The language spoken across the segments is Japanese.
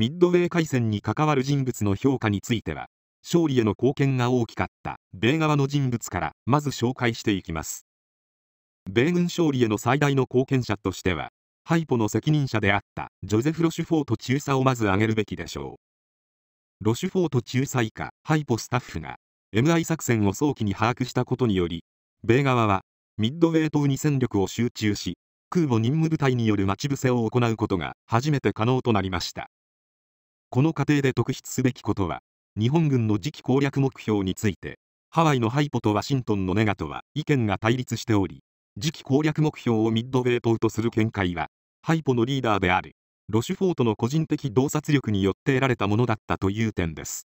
ミッドウェー海戦に関わる人物の評価については勝利への貢献が大きかった米側の人物からまず紹介していきます米軍勝利への最大の貢献者としてはハイポの責任者であったジョゼフ・ロシュフォート中佐をまず挙げるべきでしょうロシュフォート中佐以下ハイポスタッフが MI 作戦を早期に把握したことにより米側はミッドウェー島に戦力を集中し空母任務部隊による待ち伏せを行うことが初めて可能となりましたこの過程で特筆すべきことは、日本軍の次期攻略目標について、ハワイのハイポとワシントンのネガとは意見が対立しており、次期攻略目標をミッドウェー島とする見解は、ハイポのリーダーである、ロシュフォートの個人的洞察力によって得られたものだったという点です。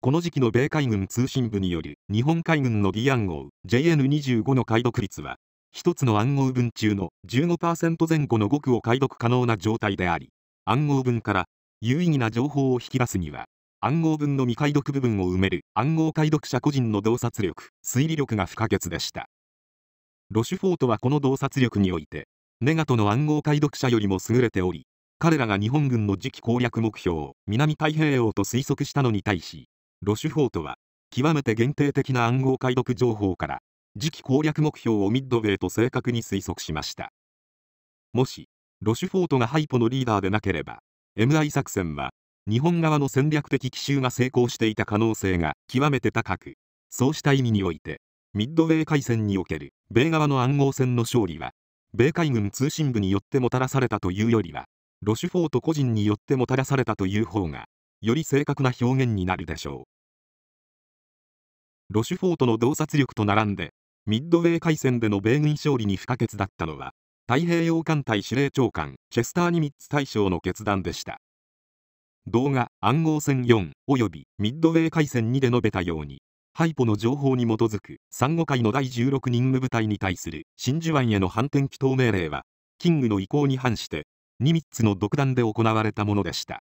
この時期の米海軍通信部による日本海軍の D 暗号 JN25 の解読率は、1つの暗号文中の15%前後の語句を解読可能な状態であり、暗号文から有意義な情報を引き出すには、暗号文の未解読部分を埋める暗号解読者個人の洞察力、推理力が不可欠でした。ロシュフォートはこの洞察力において、ネガトの暗号解読者よりも優れており、彼らが日本軍の次期攻略目標、を南太平洋と推測したのに対し、ロシュフォートは、極めて限定的な暗号解読情報から、次期攻略目標をミッドウェーと正確に推測しました。もし、ロシュフォートがハイポのリーダーでなければ、MI 作戦は日本側の戦略的奇襲が成功していた可能性が極めて高くそうした意味においてミッドウェー海戦における米側の暗号戦の勝利は米海軍通信部によってもたらされたというよりはロシュフォート個人によってもたらされたという方がより正確な表現になるでしょうロシュフォートの洞察力と並んでミッドウェー海戦での米軍勝利に不可欠だったのは太平洋艦隊司令長官チェスター・ニミッツ大将の決断でした動画暗号戦4及びミッドウェー海戦2で述べたようにハイポの情報に基づく珊瑚海の第16任務部隊に対する真珠湾への反転祈祷命令はキングの意向に反してニミッツの独断で行われたものでした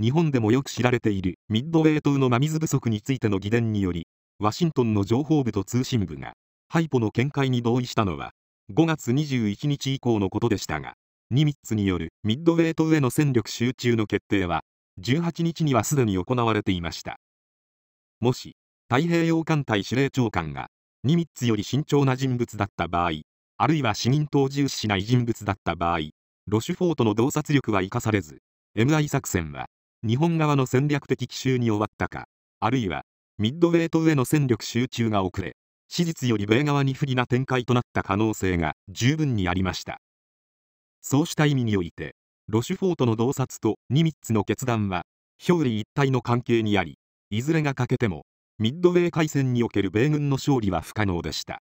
日本でもよく知られているミッドウェー島の真水不足についての議伝によりワシントンの情報部と通信部がハイポの見解に同意したのは5月21日以降のことでしたが、ニミッツによるミッドウェート上の戦力集中の決定は、18日にはすでに行われていました。もし、太平洋艦隊司令長官が、ニミッツより慎重な人物だった場合、あるいは市民党重視しない人物だった場合、ロシュフォートの洞察力は生かされず、MI 作戦は、日本側の戦略的奇襲に終わったか、あるいは、ミッドウェート上の戦力集中が遅れ、史実より米側に不利な展開となった可能性が十分にありましたそうした意味においてロシュフォートの洞察とニミッツの決断は表裏一体の関係にありいずれが欠けてもミッドウェー海戦における米軍の勝利は不可能でした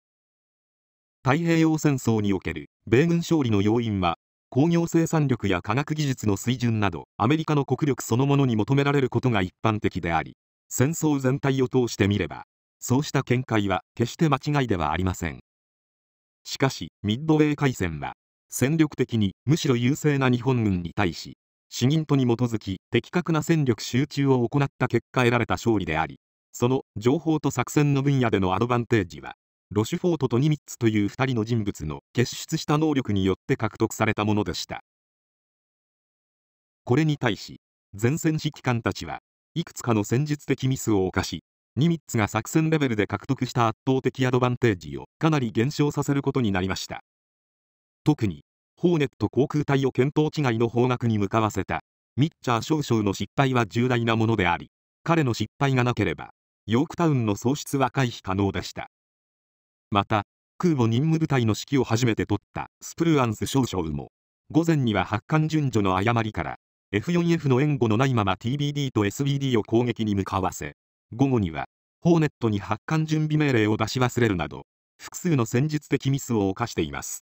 太平洋戦争における米軍勝利の要因は工業生産力や科学技術の水準などアメリカの国力そのものに求められることが一般的であり戦争全体を通してみればそうした見解は決して間違いではありませんしかしミッドウェー海戦は戦力的にむしろ優勢な日本軍に対し死人とに基づき的確な戦力集中を行った結果得られた勝利でありその情報と作戦の分野でのアドバンテージはロシュフォートとニミッツという2人の人物の結出した能力によって獲得されたものでしたこれに対し前線指揮官たちはいくつかの戦術的ミスを犯しニミッツが作戦レベルで獲得した圧倒的アドバンテージをかなり減少させることになりました特にホーネット航空隊を見当違いの方角に向かわせたミッチャー少々の失敗は重大なものであり彼の失敗がなければヨークタウンの喪失は回避可能でしたまた空母任務部隊の指揮を初めて取ったスプルアンス少々も午前には発艦順序の誤りから F4F の援護のないまま TBD と SBD を攻撃に向かわせ午後にはホーネットに発艦準備命令を出し忘れるなど、複数の戦術的ミスを犯しています。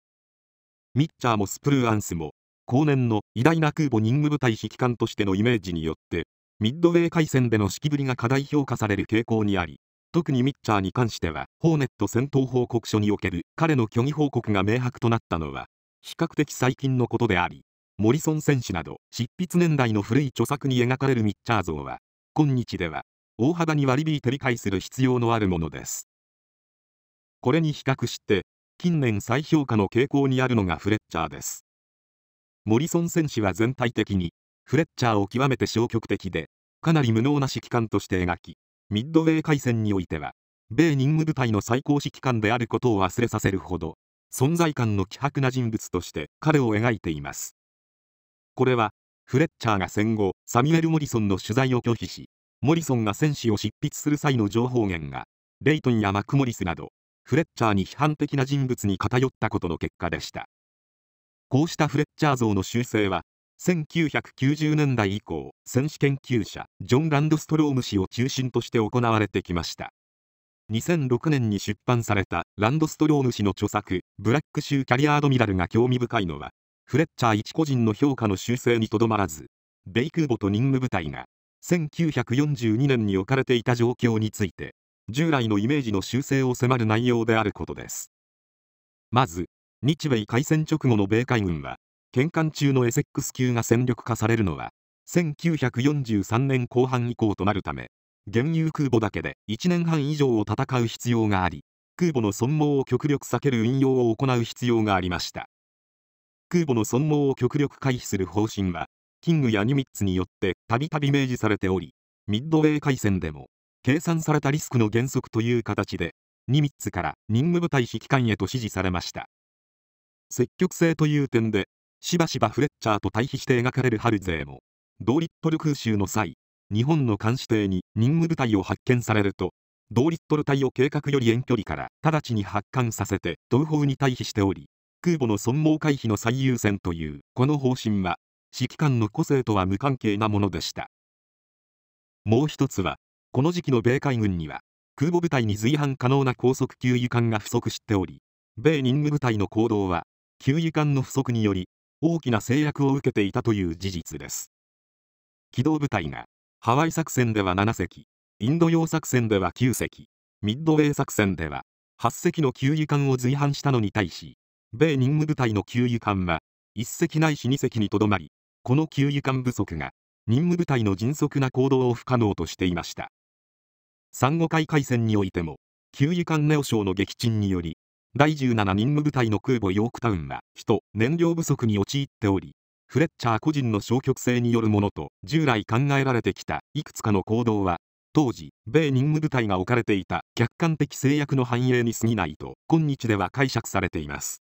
ミッチャーもスプルーアンスも、後年の偉大な空母任務部隊指揮官としてのイメージによって、ミッドウェー海戦での指揮ぶりが過大評価される傾向にあり、特にミッチャーに関しては、ホーネット戦闘報告書における彼の虚偽報告が明白となったのは、比較的最近のことであり、モリソン選手など執筆年代の古い著作に描かれるミッチャー像は、今日では大幅に割り引いて理解する必要のあるものです。これに比較して、近年再評価の傾向にあるのがフレッチャーです。モリソン選手は全体的に、フレッチャーを極めて消極的で、かなり無能な指揮官として描き、ミッドウェー海戦においては、米任務部隊の最高指揮官であることを忘れさせるほど、存在感の希薄な人物として彼を描いています。これは、フレッチャーが戦後、サミュエル・モリソンの取材を拒否し、モリソンが戦士を執筆する際の情報源が、レイトンやマクモリスなど、フレッチャーに批判的な人物に偏ったことの結果でした。こうしたフレッチャー像の修正は、1990年代以降、戦士研究者、ジョン・ランドストローム氏を中心として行われてきました。2006年に出版されたランドストローム氏の著作、ブラック州キャリアードミラルが興味深いのは、フレッチャー一個人の評価の修正にとどまらず、米空母と任務部隊が1942年に置かれていた状況について従来のイメージの修正を迫る内容であることですまず日米開戦直後の米海軍は転換中のエセックス級が戦力化されるのは1943年後半以降となるため原油空母だけで1年半以上を戦う必要があり空母の損耗を極力避ける運用を行う必要がありました空母の損耗を極力回避する方針はキングやニミッツによってたびたび明示されておりミッドウェー海戦でも計算されたリスクの原則という形でニミッツから任務部隊指揮官へと指示されました積極性という点でしばしばフレッチャーと対比して描かれるハルゼーも同リットル空襲の際日本の監視艇に任務部隊を発見されると同リットル隊を計画より遠距離から直ちに発艦させて東方に退避しており空母の損耗回避の最優先というこの方針は指揮官の個性とは無関係なものでしたもう一つはこの時期の米海軍には空母部隊に随伴可能な高速給油艦が不足しており米任務部隊の行動は給油艦の不足により大きな制約を受けていたという事実です機動部隊がハワイ作戦では7隻インド洋作戦では9隻ミッドウェー作戦では8隻の給油艦を随伴したのに対し米任務部隊の給油艦は1隻ないし2隻にとどまりこの給油艦不足が任務部隊の迅速な行動を不可能としていました産後海海戦においても給油艦ネオ礁の撃沈により第17任務部隊の空母ヨークタウンは人燃料不足に陥っておりフレッチャー個人の消極性によるものと従来考えられてきたいくつかの行動は当時米任務部隊が置かれていた客観的制約の反映に過ぎないと今日では解釈されています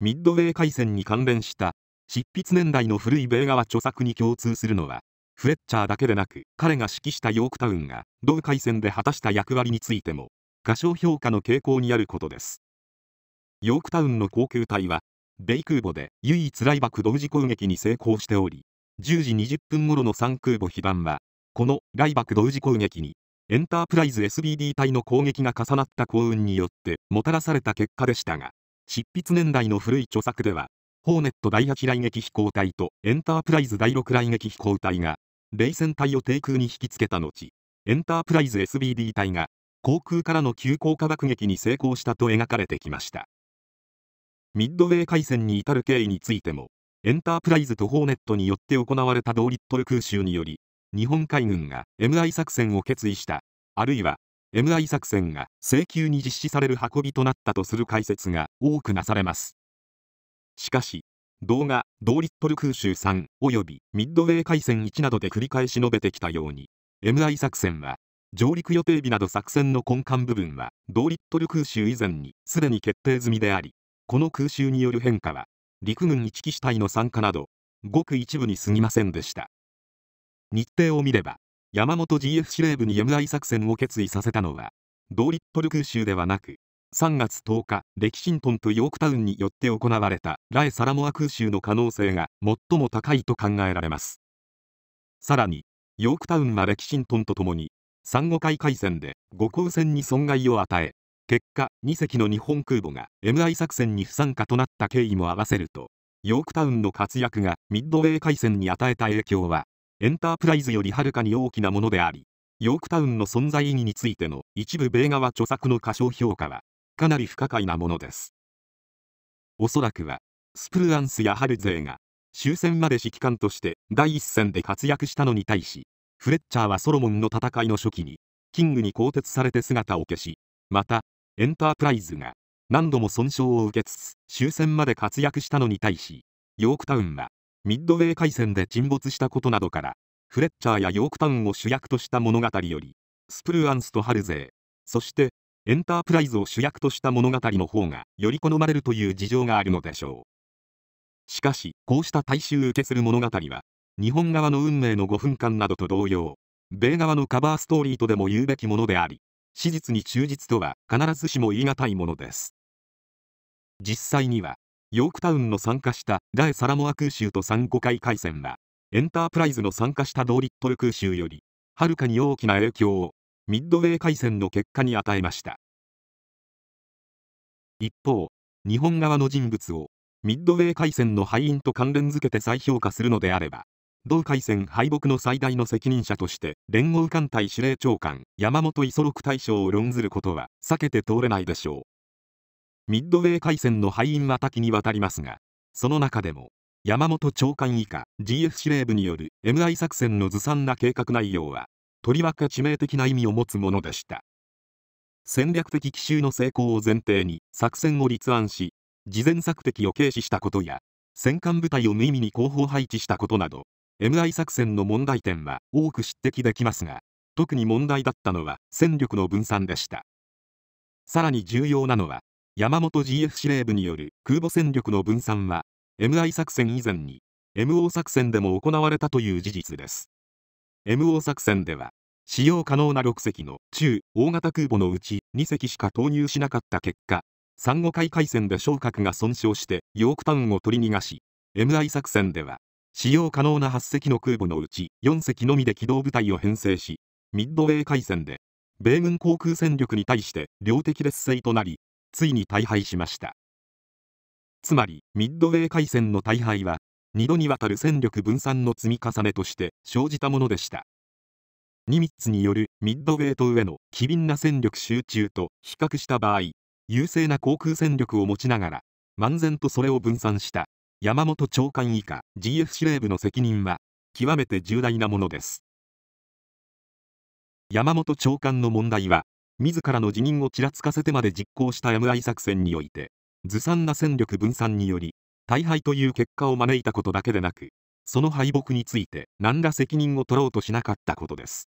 ミッドウェー海戦に関連した執筆年代の古い米側著作に共通するのはフレッチャーだけでなく彼が指揮したヨークタウンが同海戦で果たした役割についても過小評価の傾向にあることですヨークタウンの航空隊は米空母で唯一ライバク同時攻撃に成功しており10時20分頃の3空母被弾はこのライバク同時攻撃にエンタープライズ SBD 隊の攻撃が重なった幸運によってもたらされた結果でしたが執筆年代の古い著作ではホーネット第8雷撃飛行隊とエンタープライズ第6雷撃飛行隊が、冷戦隊を低空に引きつけた後、エンタープライズ SBD 隊が、航空からの急降下爆撃に成功したと描かれてきました。ミッドウェー海戦に至る経緯についても、エンタープライズとホーネットによって行われた同リットル空襲により、日本海軍が MI 作戦を決意した、あるいは MI 作戦が請求に実施される運びとなったとする解説が多くなされます。しかし、動画、同リットル空襲3およびミッドウェー海戦1などで繰り返し述べてきたように、MI 作戦は、上陸予定日など作戦の根幹部分は、同リットル空襲以前にすでに決定済みであり、この空襲による変化は、陸軍一機師隊の参加など、ごく一部に過ぎませんでした。日程を見れば、山本 GF 司令部に MI 作戦を決意させたのは、同リットル空襲ではなく、3月10日、レキシントンとヨークタウンによって行われたラエ・サラモア空襲の可能性が最も高いと考えられます。さらに、ヨークタウンはレキシントンとともに、ンゴ海海戦で五航船に損害を与え、結果、2隻の日本空母が MI 作戦に不参加となった経緯も合わせると、ヨークタウンの活躍がミッドウェー海戦に与えた影響は、エンタープライズよりはるかに大きなものであり、ヨークタウンの存在意義についての一部米側著作の過小評価は、かなり不可解なものです。おそらくは、スプルアンスやハルゼーが、終戦まで指揮官として第一線で活躍したのに対し、フレッチャーはソロモンの戦いの初期に、キングに更迭されて姿を消し、また、エンタープライズが、何度も損傷を受けつつ、終戦まで活躍したのに対し、ヨークタウンは、ミッドウェー海戦で沈没したことなどから、フレッチャーやヨークタウンを主役とした物語より、スプルアンスとハルゼー、そしてエンタープライズを主役とした物語の方がより好まれるという事情があるのでしょうしかしこうした大衆受けする物語は日本側の運命の5分間などと同様米側のカバーストーリーとでも言うべきものであり史実に忠実とは必ずしも言い難いものです実際にはヨークタウンの参加した大サラモア空襲と3。5回海戦はエンタープライズの参加したドーリットル空襲よりはるかに大きな影響をミッドウェー海戦の結果に与えました一方日本側の人物をミッドウェー海戦の敗因と関連づけて再評価するのであれば同海戦敗北の最大の責任者として連合艦隊司令長官山本五十六大将を論ずることは避けて通れないでしょうミッドウェー海戦の敗因は多岐にわたりますがその中でも山本長官以下 GF 司令部による MI 作戦のずさんな計画内容はとりわけ致命的な意味を持つものでした戦略的奇襲の成功を前提に作戦を立案し事前策敵を軽視したことや戦艦部隊を無意味に後方配置したことなど MI 作戦の問題点は多く指摘できますが特に問題だったのは戦力の分散でしたさらに重要なのは山本 GF 司令部による空母戦力の分散は MI 作戦以前に MO 作戦でも行われたという事実です MO 作戦では使用可能な6隻の中大型空母のうち2隻しか投入しなかった結果珊瑚海海戦で昇格が損傷してヨークタウンを取り逃がし MI 作戦では使用可能な8隻の空母のうち4隻のみで機動部隊を編成しミッドウェー海戦で米軍航空戦力に対して量的劣勢となりついに大敗しましたつまりミッドウェー海戦の大敗は2度にわたる戦力分散の積み重ねとして生じたものでしたニミッツによるミッドウェート上の機敏な戦力集中と比較した場合優勢な航空戦力を持ちながら漫然とそれを分散した山本長官以下 GF 司令部の責任は極めて重大なものです山本長官の問題は自らの辞任をちらつかせてまで実行した MI 作戦においてずさんな戦力分散により大敗という結果を招いたことだけでなく、その敗北について何ら責任を取ろうとしなかったことです。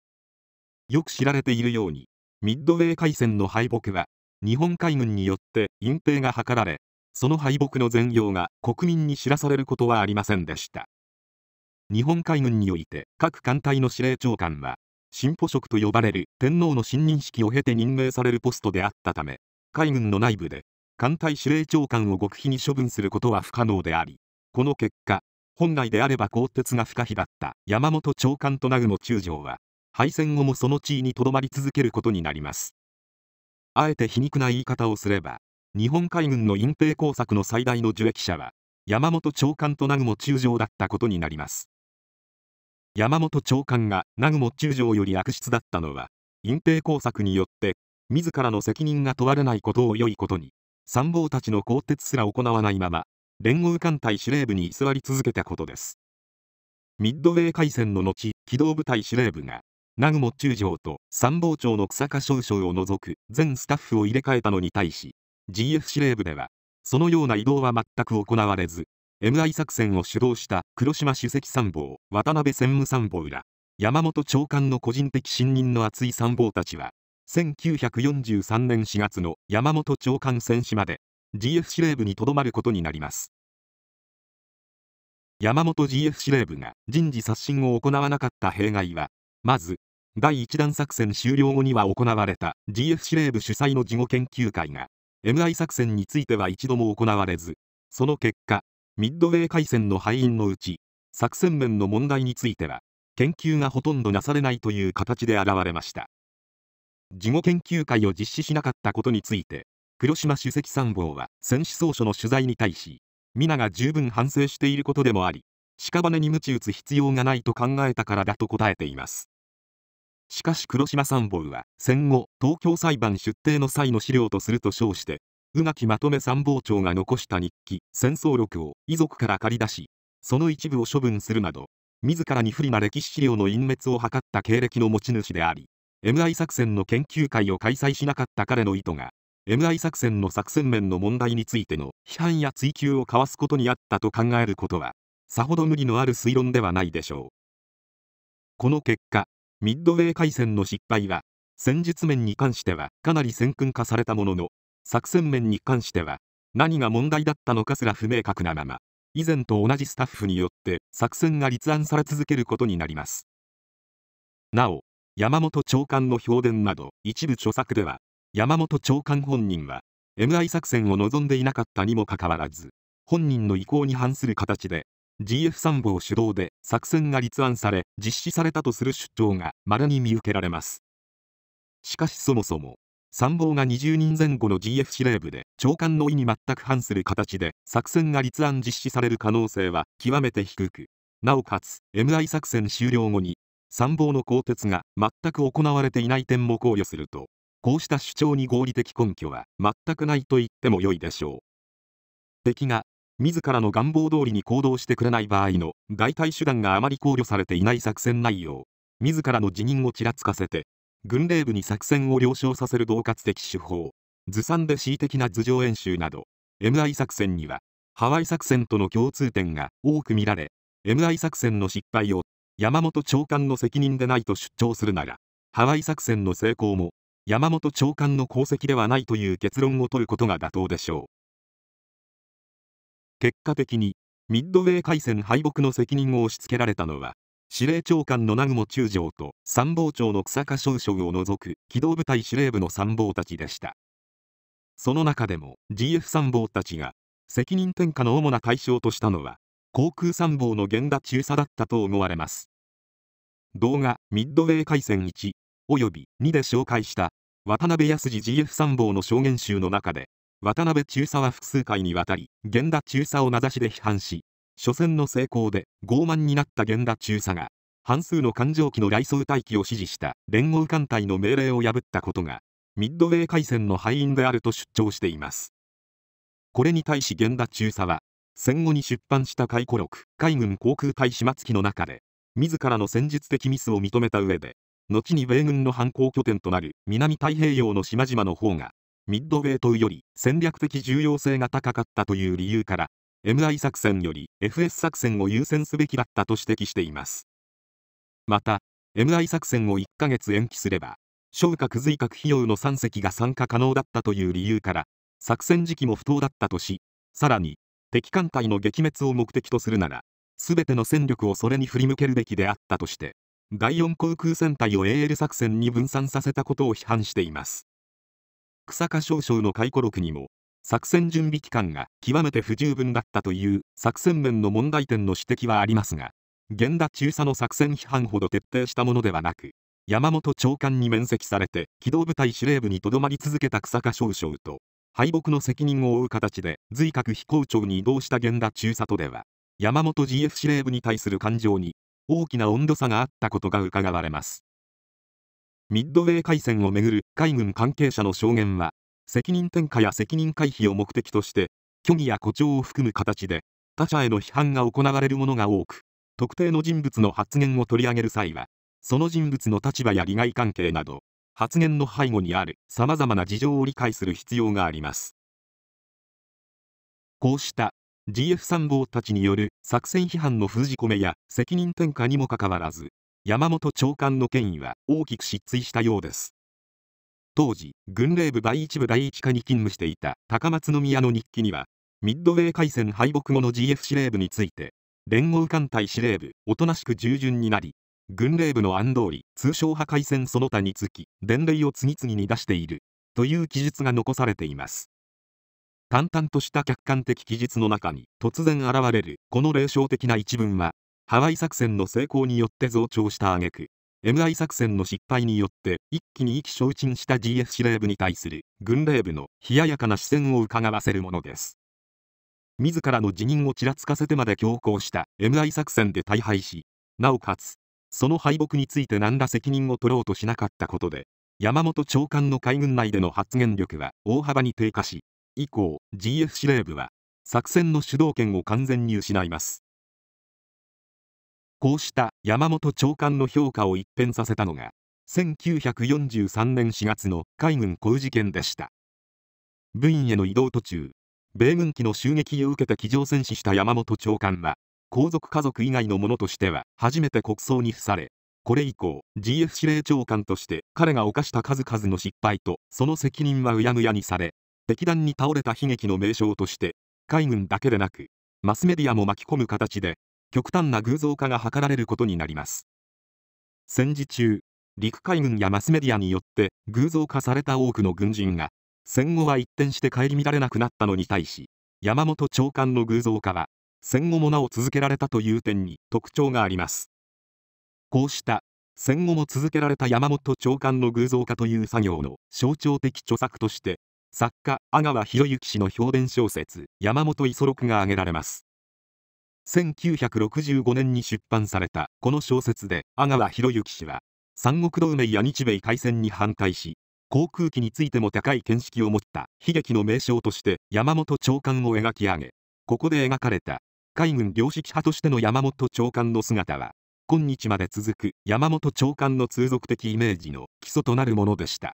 よく知られているように、ミッドウェー海戦の敗北は、日本海軍によって隠蔽が図られ、その敗北の全容が国民に知らされることはありませんでした。日本海軍において各艦隊の司令長官は、進歩職と呼ばれる天皇の信任式を経て任命されるポストであったため、海軍の内部で艦隊司令長官を極秘に処分することは不可能であり、この結果、本来であれば更迭が不可避だった山本長官と南雲中将は、敗戦後もその地位にとどまり続けることになります。あえて皮肉な言い方をすれば、日本海軍の隠蔽工作の最大の受益者は、山本長官と南雲中将だったことになります。山本長官が南雲中将より悪質だったのは、隠蔽工作によって、自らの責任が問われないことを良いことに、参謀たちの更迭すら行わないまま、連合艦隊司令部に居座り続けたことです。ミッドウェー海戦の後、機動部隊司令部が、南雲中将と参謀長の草加少将を除く全スタッフを入れ替えたのに対し、GF 司令部では、そのような移動は全く行われず、MI 作戦を主導した黒島主席参謀、渡辺専務参謀ら、山本長官の個人的信任の厚い参謀たちは、1943年4月の山本長官戦死まで GF 司令部にとどまることになります山本 GF 司令部が人事刷新を行わなかった弊害はまず第1弾作戦終了後には行われた GF 司令部主催の事後研究会が MI 作戦については一度も行われずその結果ミッドウェー海戦の敗因のうち作戦面の問題については研究がほとんどなされないという形で現れました事後研究会を実施しなかったことについて黒島主席参謀は戦死総書の取材に対し皆が十分反省していることでもあり屍に鞭打つ必要がないと考えたからだと答えていますしかし黒島参謀は戦後東京裁判出廷の際の資料とすると称して宇垣まとめ参謀長が残した日記戦争録を遺族から借り出しその一部を処分するなど自らに不利な歴史資料の隠滅を図った経歴の持ち主であり MI 作戦の研究会を開催しなかった彼の意図が MI 作戦の作戦面の問題についての批判や追及を交わすことにあったと考えることはさほど無理のある推論ではないでしょうこの結果ミッドウェー海戦の失敗は戦術面に関してはかなり先訓化されたものの作戦面に関しては何が問題だったのかすら不明確なまま以前と同じスタッフによって作戦が立案され続けることになりますなお山本長官の評伝など一部著作では山本長官本人は MI 作戦を望んでいなかったにもかかわらず本人の意向に反する形で GF 参謀主導で作戦が立案され実施されたとする出張が稀に見受けられますしかしそもそも参謀が20人前後の GF 司令部で長官の意に全く反する形で作戦が立案実施される可能性は極めて低くなおかつ MI 作戦終了後に参謀の更迭が全く行われていない点も考慮するとこうした主張に合理的根拠は全くないと言ってもよいでしょう敵が自らの願望通りに行動してくれない場合の代替手段があまり考慮されていない作戦内容自らの辞任をちらつかせて軍令部に作戦を了承させる恫喝的手法ずさんで恣意的な頭上演習など MI 作戦にはハワイ作戦との共通点が多く見られ MI 作戦の失敗を山本長官の責任でないと主張するなら、ハワイ作戦の成功も、山本長官の功績ではないという結論を取ることが妥当でしょう。結果的に、ミッドウェー海戦敗北の責任を押し付けられたのは、司令長官の南雲中将と参謀長の草加少将を除く機動部隊司令部の参謀たちでした。その中でも GF 参謀たちが責任転嫁の主な対象としたのは航空参謀の源田中佐だったと思われます動画ミッドウェー海戦1および2で紹介した渡辺康次 GF 参謀の証言集の中で渡辺中佐は複数回にわたり源田中佐を名指しで批判し初戦の成功で傲慢になった源田中佐が半数の艦上機の雷装待機を指示した連合艦隊の命令を破ったことがミッドウェー海戦の敗因であると主張していますこれに対し源田中佐は戦後に出版した回顧録海軍航空隊始末記の中で自らの戦術的ミスを認めた上で後に米軍の反抗拠点となる南太平洋の島々の方がミッドウェー島より戦略的重要性が高かったという理由から MI 作戦より FS 作戦を優先すべきだったと指摘していますまた MI 作戦を1ヶ月延期すれば昇格髄核費用の3隻が参加可能だったという理由から作戦時期も不当だったとしさらに敵艦隊の撃滅を目的とするなら、全ての戦力をそれに振り向けるべきであったとして、第4航空戦隊を AL 作戦に分散させたことを批判しています。草加少将の回顧録にも、作戦準備期間が極めて不十分だったという作戦面の問題点の指摘はありますが、源田中佐の作戦批判ほど徹底したものではなく、山本長官に面積されて機動部隊司令部にとどまり続けた草加少将と敗北の責任を負う形で随格飛行長に移動した源田中里では山本 GF 司令部に対する感情に大きな温度差があったことが伺われますミッドウェー海戦をめぐる海軍関係者の証言は責任転嫁や責任回避を目的として虚偽や誇張を含む形で他者への批判が行われるものが多く特定の人物の発言を取り上げる際はその人物の立場や利害関係など発言の背後にある様々な事情を理解する必要があります。こうした GF 参謀たちによる作戦批判の封じ込めや責任転嫁にもかかわらず、山本長官の権威は大きく失墜したようです。当時、軍令部第1部第1課に勤務していた高松宮の日記には、ミッドウェー海戦敗北後の GF 司令部について、連合艦隊司令部、おとなしく従順になり、軍令部の安通り通称破壊戦その他につき伝令を次々に出しているという記述が残されています淡々とした客観的記述の中に突然現れるこの霊障的な一文はハワイ作戦の成功によって増長した挙句 MI 作戦の失敗によって一気に意気消沈した GF 司令部に対する軍令部の冷ややかな視線をうかがわせるものです自らの辞任をちらつかせてまで強行した MI 作戦で大敗しなおかつその敗北について何ら責任を取ろうとしなかったことで山本長官の海軍内での発言力は大幅に低下し以降 GF 司令部は作戦の主導権を完全に失いますこうした山本長官の評価を一変させたのが1943年4月の海軍小事件でした部員への移動途中米軍機の襲撃を受けて機上戦死した山本長官は皇族家族以外のものとしては初めて国葬に付されこれ以降 GF 司令長官として彼が犯した数々の失敗とその責任はうやむやにされ敵弾に倒れた悲劇の名称として海軍だけでなくマスメディアも巻き込む形で極端な偶像化が図られることになります戦時中陸海軍やマスメディアによって偶像化された多くの軍人が戦後は一転して顧みられなくなったのに対し山本長官の偶像化は戦後もなお続けられたという点に特徴がありますこうした戦後も続けられた山本長官の偶像化という作業の象徴的著作として作家阿川博之氏の評伝小説「山本五十六」が挙げられます1965年に出版されたこの小説で阿川博之氏は三国同盟や日米開戦に反対し航空機についても高い見識を持った悲劇の名称として山本長官を描き上げここで描かれた海軍領識派としての山本長官の姿は今日まで続く山本長官の通俗的イメージの基礎となるものでした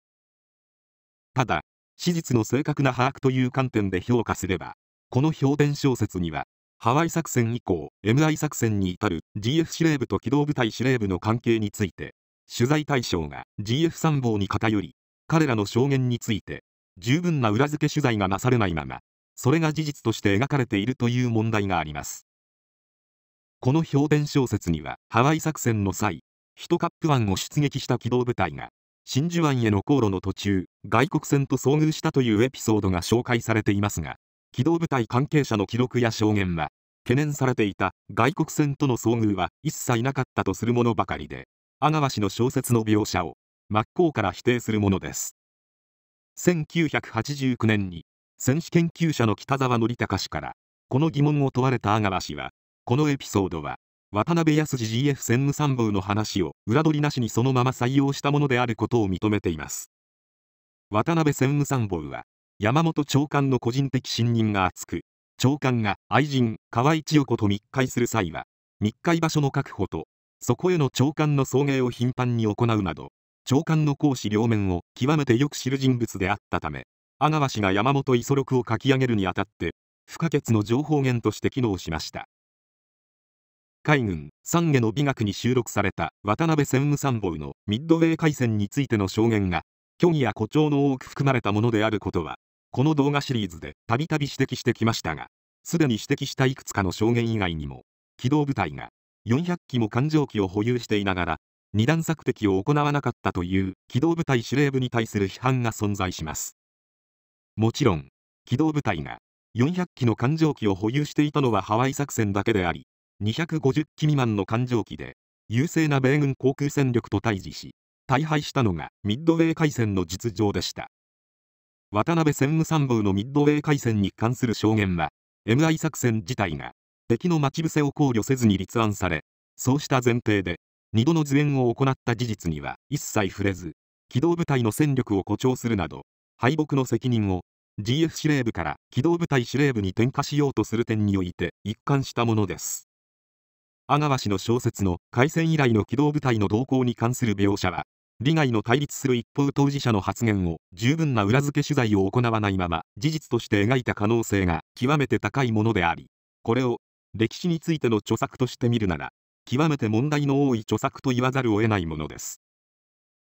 ただ史実の正確な把握という観点で評価すればこの評伝小説にはハワイ作戦以降 MI 作戦に至る GF 司令部と機動部隊司令部の関係について取材対象が GF 参謀に偏り彼らの証言について十分な裏付け取材がなされないままそれが事実として描かれているという問題がありますこの評伝小説にはハワイ作戦の際ヒトカップ湾を出撃した機動部隊が真珠湾への航路の途中外国船と遭遇したというエピソードが紹介されていますが機動部隊関係者の記録や証言は懸念されていた外国船との遭遇は一切なかったとするものばかりで阿川氏の小説の描写を真っ向から否定するものです1989年に戦史研究者の北沢則隆氏からこの疑問を問われた阿川氏はこのエピソードは渡辺康 GF 専務参謀の話を裏取りなしにそのまま採用したものであることを認めています渡辺専務参謀は山本長官の個人的信任が厚く長官が愛人河合千代子と密会する際は密会場所の確保とそこへの長官の送迎を頻繁に行うなど長官の公私両面を極めてよく知る人物であったため阿川氏が山本五十六を書き上げるにあたって不可欠の情報源として機能しました海軍三下の美学に収録された渡辺専務参謀のミッドウェー海戦についての証言が虚偽や誇張の多く含まれたものであることはこの動画シリーズでたびたび指摘してきましたがすでに指摘したいくつかの証言以外にも機動部隊が400機も艦上機を保有していながら二段索敵を行わなかったという機動部隊司令部に対する批判が存在しますもちろん機動部隊が400機の艦上機を保有していたのはハワイ作戦だけであり250機未満の艦上機で優勢な米軍航空戦力と対峙し大敗したのがミッドウェー海戦の実情でした渡辺専務参謀のミッドウェー海戦に関する証言は MI 作戦自体が敵の待ち伏せを考慮せずに立案されそうした前提で2度の図演を行った事実には一切触れず機動部隊の戦力を誇張するなど敗北の責任を GF 司令部から機動部隊司令部に転嫁しようとする点において一貫したものです阿川氏の小説の開戦以来の機動部隊の動向に関する描写は利害の対立する一方当事者の発言を十分な裏付け取材を行わないまま事実として描いた可能性が極めて高いものでありこれを歴史についての著作として見るなら極めて問題の多い著作と言わざるを得ないものです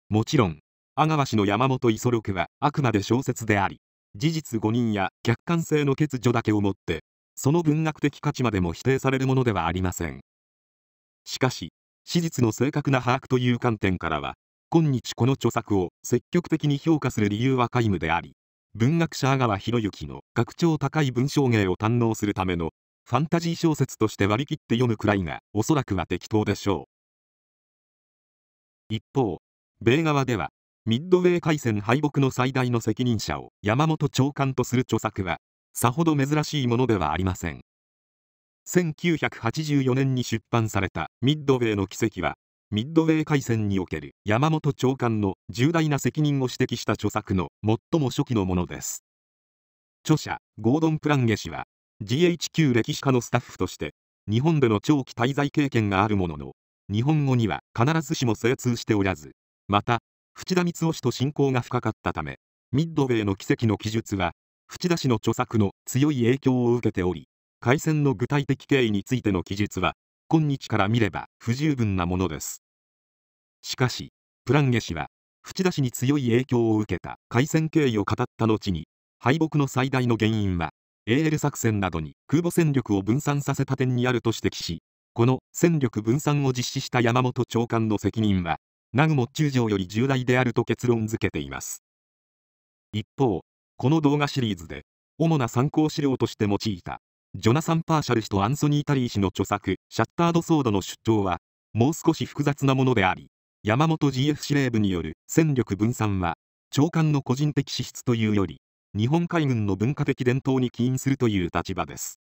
もちろん阿川氏の山本五十六はあくまで小説であり事実誤認や客観性の欠如だけをもってその文学的価値までも否定されるものではありませんしかし史実の正確な把握という観点からは今日この著作を積極的に評価する理由は皆無であり文学者阿川博之の格調高い文章芸を堪能するためのファンタジー小説として割り切って読むくらいがおそらくは適当でしょう一方米側ではミッドウェー海戦敗北の最大の責任者を山本長官とする著作はさほど珍しいものではありません1984年に出版された「ミッドウェーの奇跡」はミッドウェー海戦における山本長官の重大な責任を指摘した著作の最も初期のものです著者ゴードン・プランゲ氏は GHQ 歴史家のスタッフとして日本での長期滞在経験があるものの日本語には必ずしも精通しておらずまた淵田光雄氏と親交が深かったためミッドウェーの奇跡の記述は淵田氏の著作の強い影響を受けており開戦の具体的経緯についての記述は今日から見れば不十分なものですしかしプランゲ氏は淵田氏に強い影響を受けた開戦経緯を語った後に敗北の最大の原因は AL 作戦などに空母戦力を分散させた点にあると指摘しこの戦力分散を実施した山本長官の責任は南雲中将より重大であると結論付けています一方この動画シリーズで主な参考資料として用いたジョナサン・パーシャル氏とアンソニー・タリー氏の著作「シャッタード・ソード」の出張はもう少し複雑なものであり山本 GF 司令部による戦力分散は長官の個人的資質というより日本海軍の文化的伝統に起因するという立場です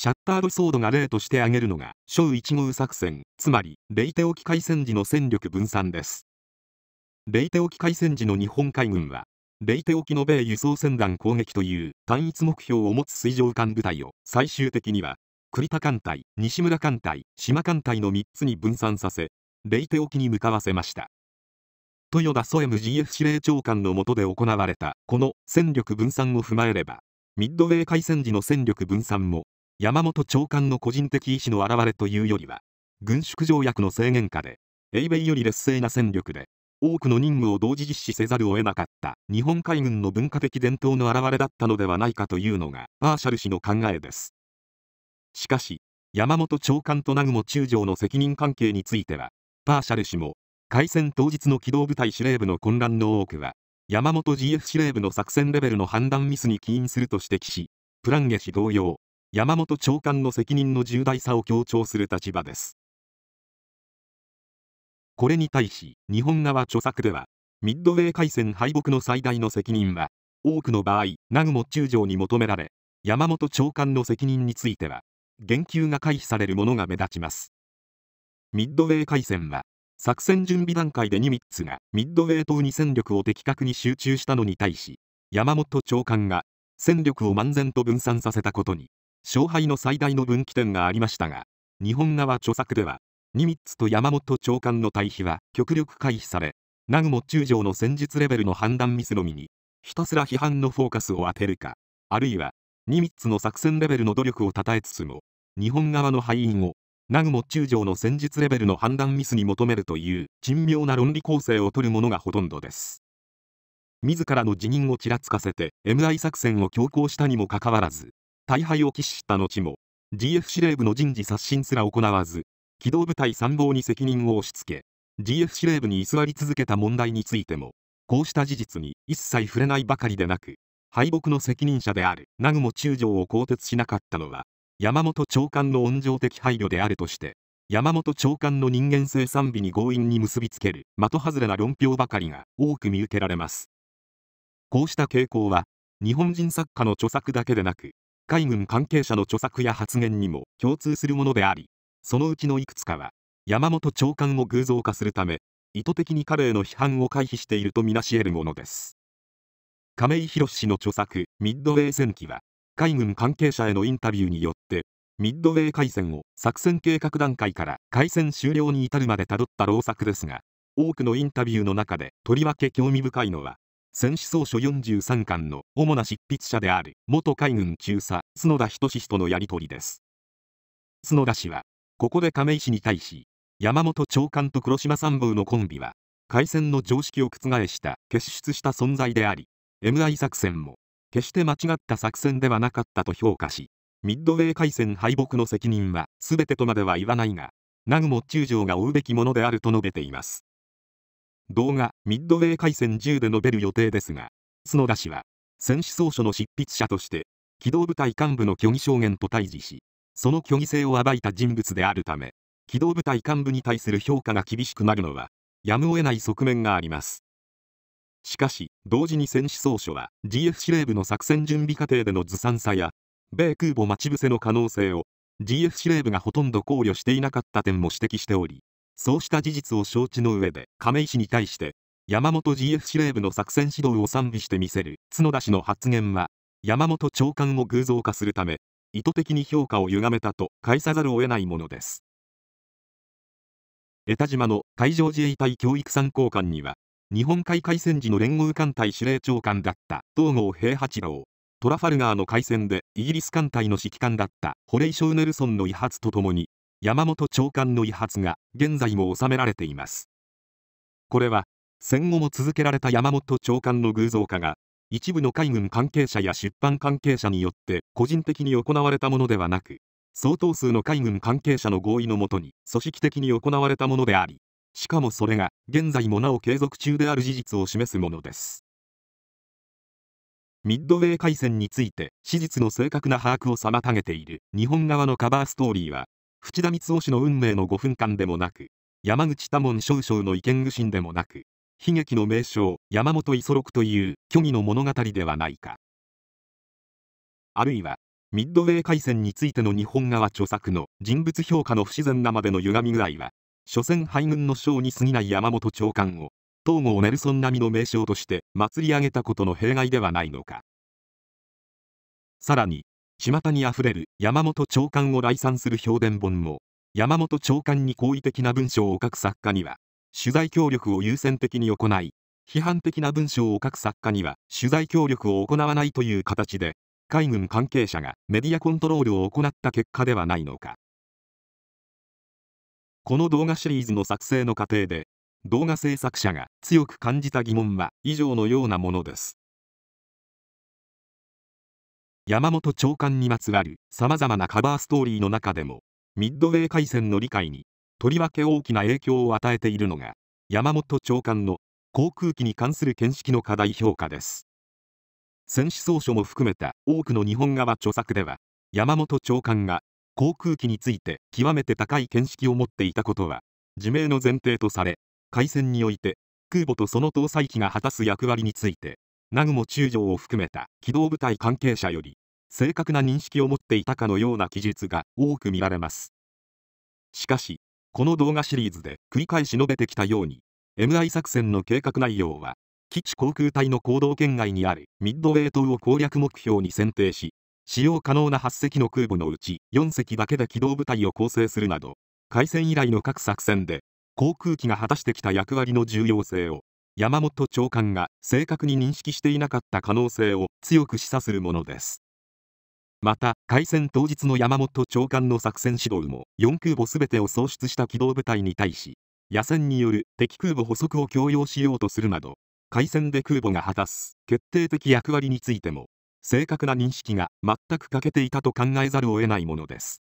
シャッタードソードが例として挙げるのが小一号作戦つまりレイテ沖海戦時の戦力分散ですレイテ沖海戦時の日本海軍はレイテ沖の米輸送船団攻撃という単一目標を持つ水上艦部隊を最終的には栗田艦隊西村艦隊島艦隊の3つに分散させレイテ沖に向かわせました豊田エ MGF 司令長官の下で行われたこの戦力分散を踏まえればミッドウェー海戦時の戦力分散も山本長官の個人的意思の表れというよりは軍縮条約の制限下で英米より劣勢な戦力で多くの任務を同時実施せざるを得なかった日本海軍の文化的伝統の表れだったのではないかというのがパーシャル氏の考えですしかし山本長官と南雲中将の責任関係についてはパーシャル氏も開戦当日の機動部隊司令部の混乱の多くは山本 GF 司令部の作戦レベルの判断ミスに起因すると指摘しプランゲ氏同様山本長官の責任の重大さを強調する立場ですこれに対し日本側著作ではミッドウェー海戦敗北の最大の責任は多くの場合南雲中将に求められ山本長官の責任については言及が回避されるものが目立ちますミッドウェー海戦は作戦準備段階でニミッツがミッドウェー島に戦力を的確に集中したのに対し山本長官が戦力を漫然と分散させたことに勝敗の最大の分岐点がありましたが日本側著作ではニミッツと山本長官の対比は極力回避され南雲中将の戦術レベルの判断ミスのみにひたすら批判のフォーカスを当てるかあるいはニミッツの作戦レベルの努力をたたえつつも日本側の敗因を南雲中将の戦術レベルの判断ミスに求めるという珍妙な論理構成をとるものがほとんどです自らの辞任をちらつかせて MI 作戦を強行したにもかかわらず大敗を喫した後も GF 司令部の人事刷新すら行わず機動部隊参謀に責任を押し付け GF 司令部に居座り続けた問題についてもこうした事実に一切触れないばかりでなく敗北の責任者である南雲中将を更迭しなかったのは山本長官の温情的配慮であるとして山本長官の人間性賛美に強引に結びつける的外れな論評ばかりが多く見受けられますこうした傾向は日本人作家の著作だけでなく海軍関係者の著作や発言にも共通するものでありそのうちのいくつかは山本長官を偶像化するため意図的に彼への批判を回避しているとみなし得るものです亀井宏氏の著作「ミッドウェー戦記」は海軍関係者へのインタビューによってミッドウェー海戦を作戦計画段階から海戦終了に至るまでたどった老作ですが多くのインタビューの中でとりわけ興味深いのは戦死総書43巻の主な執筆者である元海軍中佐角田仁氏とのやり取りです角田氏はここで亀井氏に対し山本長官と黒島参謀のコンビは海戦の常識を覆した結出した存在であり MI 作戦も決して間違った作戦ではなかったと評価しミッドウェー海戦敗北の責任は全てとまでは言わないが南雲中将が負うべきものであると述べています動画ミッドウェー海戦10で述べる予定ですが、角田氏は、戦死草書の執筆者として、機動部隊幹部の虚偽証言と対峙し、その虚偽性を暴いた人物であるため、機動部隊幹部に対する評価が厳しくなるのは、やむを得ない側面があります。しかし、同時に戦死草書は、GF 司令部の作戦準備過程でのずさんさや、米空母待ち伏せの可能性を、GF 司令部がほとんど考慮していなかった点も指摘しており、そうした事実を承知の上で亀井氏に対して山本 GF 司令部の作戦指導を賛美してみせる角田氏の発言は山本長官を偶像化するため意図的に評価を歪めたと返さざるを得ないものです江田島の海上自衛隊教育参考官には日本海海戦時の連合艦隊司令長官だった東郷平八郎トラファルガーの海戦でイギリス艦隊の指揮官だったホレイ・ショーネルソンの遺髪とともに山本長官の遺発が現在も収められていますこれは戦後も続けられた山本長官の偶像化が一部の海軍関係者や出版関係者によって個人的に行われたものではなく相当数の海軍関係者の合意のもとに組織的に行われたものでありしかもそれが現在もなお継続中である事実を示すものですミッドウェー海戦について史実の正確な把握を妨げている日本側のカバーストーリーは淵田光雄氏の運命の5分間でもなく、山口多門少々の意見具心でもなく、悲劇の名称、山本五十六という虚偽の物語ではないか。あるいは、ミッドウェー海戦についての日本側著作の人物評価の不自然なまでの歪み具合は、所詮敗軍の将に過ぎない山本長官を、東郷ネルソン並みの名称として祭り上げたことの弊害ではないのか。さらに、巷にあふれる山本長官を来賛する評伝本も山本長官に好意的な文章を書く作家には取材協力を優先的に行い批判的な文章を書く作家には取材協力を行わないという形で海軍関係者がメディアコントロールを行った結果ではないのかこの動画シリーズの作成の過程で動画制作者が強く感じた疑問は以上のようなものです山本長官にまつわる様々なカバーストーリーの中でもミッドウェー海戦の理解にとりわけ大きな影響を与えているのが山本長官の航空機に関する見識の課題評価です戦史総書も含めた多くの日本側著作では山本長官が航空機について極めて高い見識を持っていたことは自明の前提とされ海戦において空母とその搭載機が果たす役割について南雲中将を含めた機動部隊関係者より正確な認識を持っていたかのような記述が多く見られます。しかし、この動画シリーズで繰り返し述べてきたように、MI 作戦の計画内容は、基地航空隊の行動圏外にあるミッドウェー島を攻略目標に選定し、使用可能な8隻の空母のうち4隻だけで機動部隊を構成するなど、開戦以来の各作戦で、航空機が果たしてきた役割の重要性を、山本長官が正確に認識していなかった可能性を強く示唆するものです。また開戦当日の山本長官の作戦指導も4空母すべてを創出した機動部隊に対し野戦による敵空母捕捉を強要しようとするなど開戦で空母が果たす決定的役割についても正確な認識が全く欠けていたと考えざるを得ないものです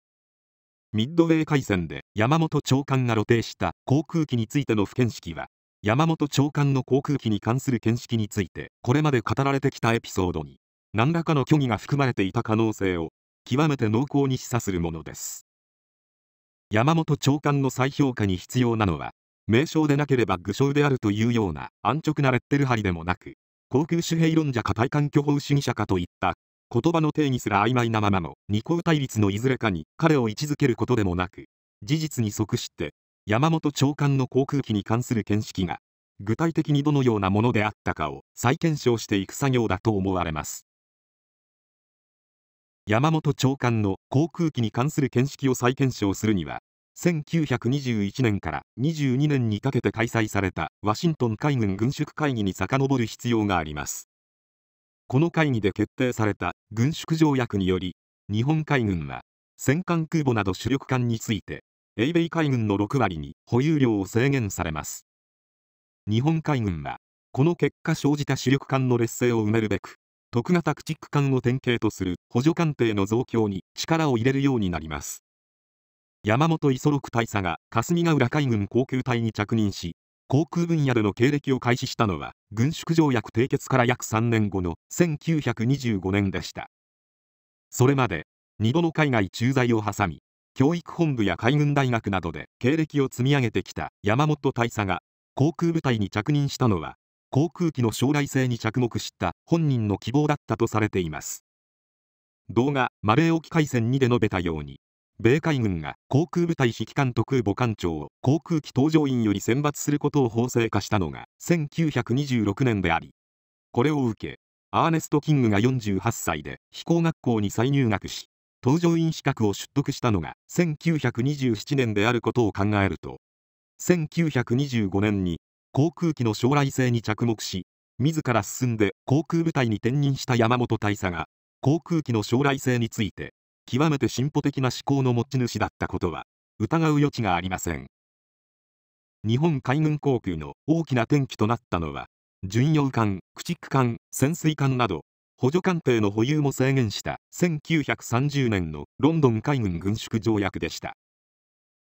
ミッドウェー海戦で山本長官が露呈した航空機についての不見識は山本長官の航空機に関する見識についてこれまで語られてきたエピソードに何らかの虚偽が含まれていた可能性を極めて濃厚に示唆するものです山本長官の再評価に必要なのは名称でなければ具象であるというような安直なレッテル張りでもなく航空守兵論者か対感巨峰主義者かといった言葉の定義すら曖昧なままも二項対立のいずれかに彼を位置づけることでもなく事実に即して山本長官の航空機に関する見識が具体的にどのようなものであったかを再検証していく作業だと思われます山本長官の航空機に関する見識を再検証するには1921年から22年にかけて開催されたワシントン海軍軍縮会議に遡る必要がありますこの会議で決定された軍縮条約により日本海軍は戦艦空母など主力艦について英米海軍の6割に保有量を制限されます日本海軍はこの結果生じた主力艦の劣勢を埋めるべく特型駆逐艦を典型とする補助艦艇の増強に力を入れるようになります山本五十六大佐が霞ヶ浦海軍航空隊に着任し航空分野での経歴を開始したのは軍縮条約締結から約3年後の1925年でしたそれまで2度の海外駐在を挟み教育本部や海軍大学などで経歴を積み上げてきた山本大佐が航空部隊に着任したのは航空機の将来性に着目した本人の希望だったとされています動画マレー沖海戦2で述べたように米海軍が航空部隊指揮官と空母艦長を航空機搭乗員より選抜することを法制化したのが1926年でありこれを受けアーネスト・キングが48歳で飛行学校に再入学し搭乗員資格を取得したのが1927年であることを考えると1925年に航空機の将来性に着目し自ら進んで航空部隊に転任した山本大佐が航空機の将来性について極めて進歩的な思考の持ち主だったことは疑う余地がありません日本海軍航空の大きな転機となったのは巡洋艦駆逐艦潜水艦など補助艦艇の保有も制限した1930年のロンドン海軍軍縮条約でした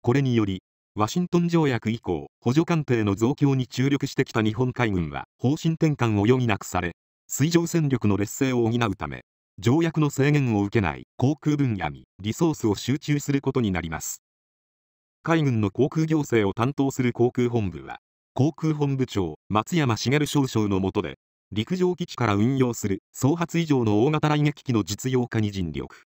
これによりワシントン条約以降、補助艦艇の増強に注力してきた日本海軍は方針転換を余儀なくされ、水上戦力の劣勢を補うため、条約の制限を受けない航空分野にリソースを集中することになります。海軍の航空行政を担当する航空本部は、航空本部長松山茂少将の下で、陸上基地から運用する総発以上の大型雷撃機の実用化に尽力。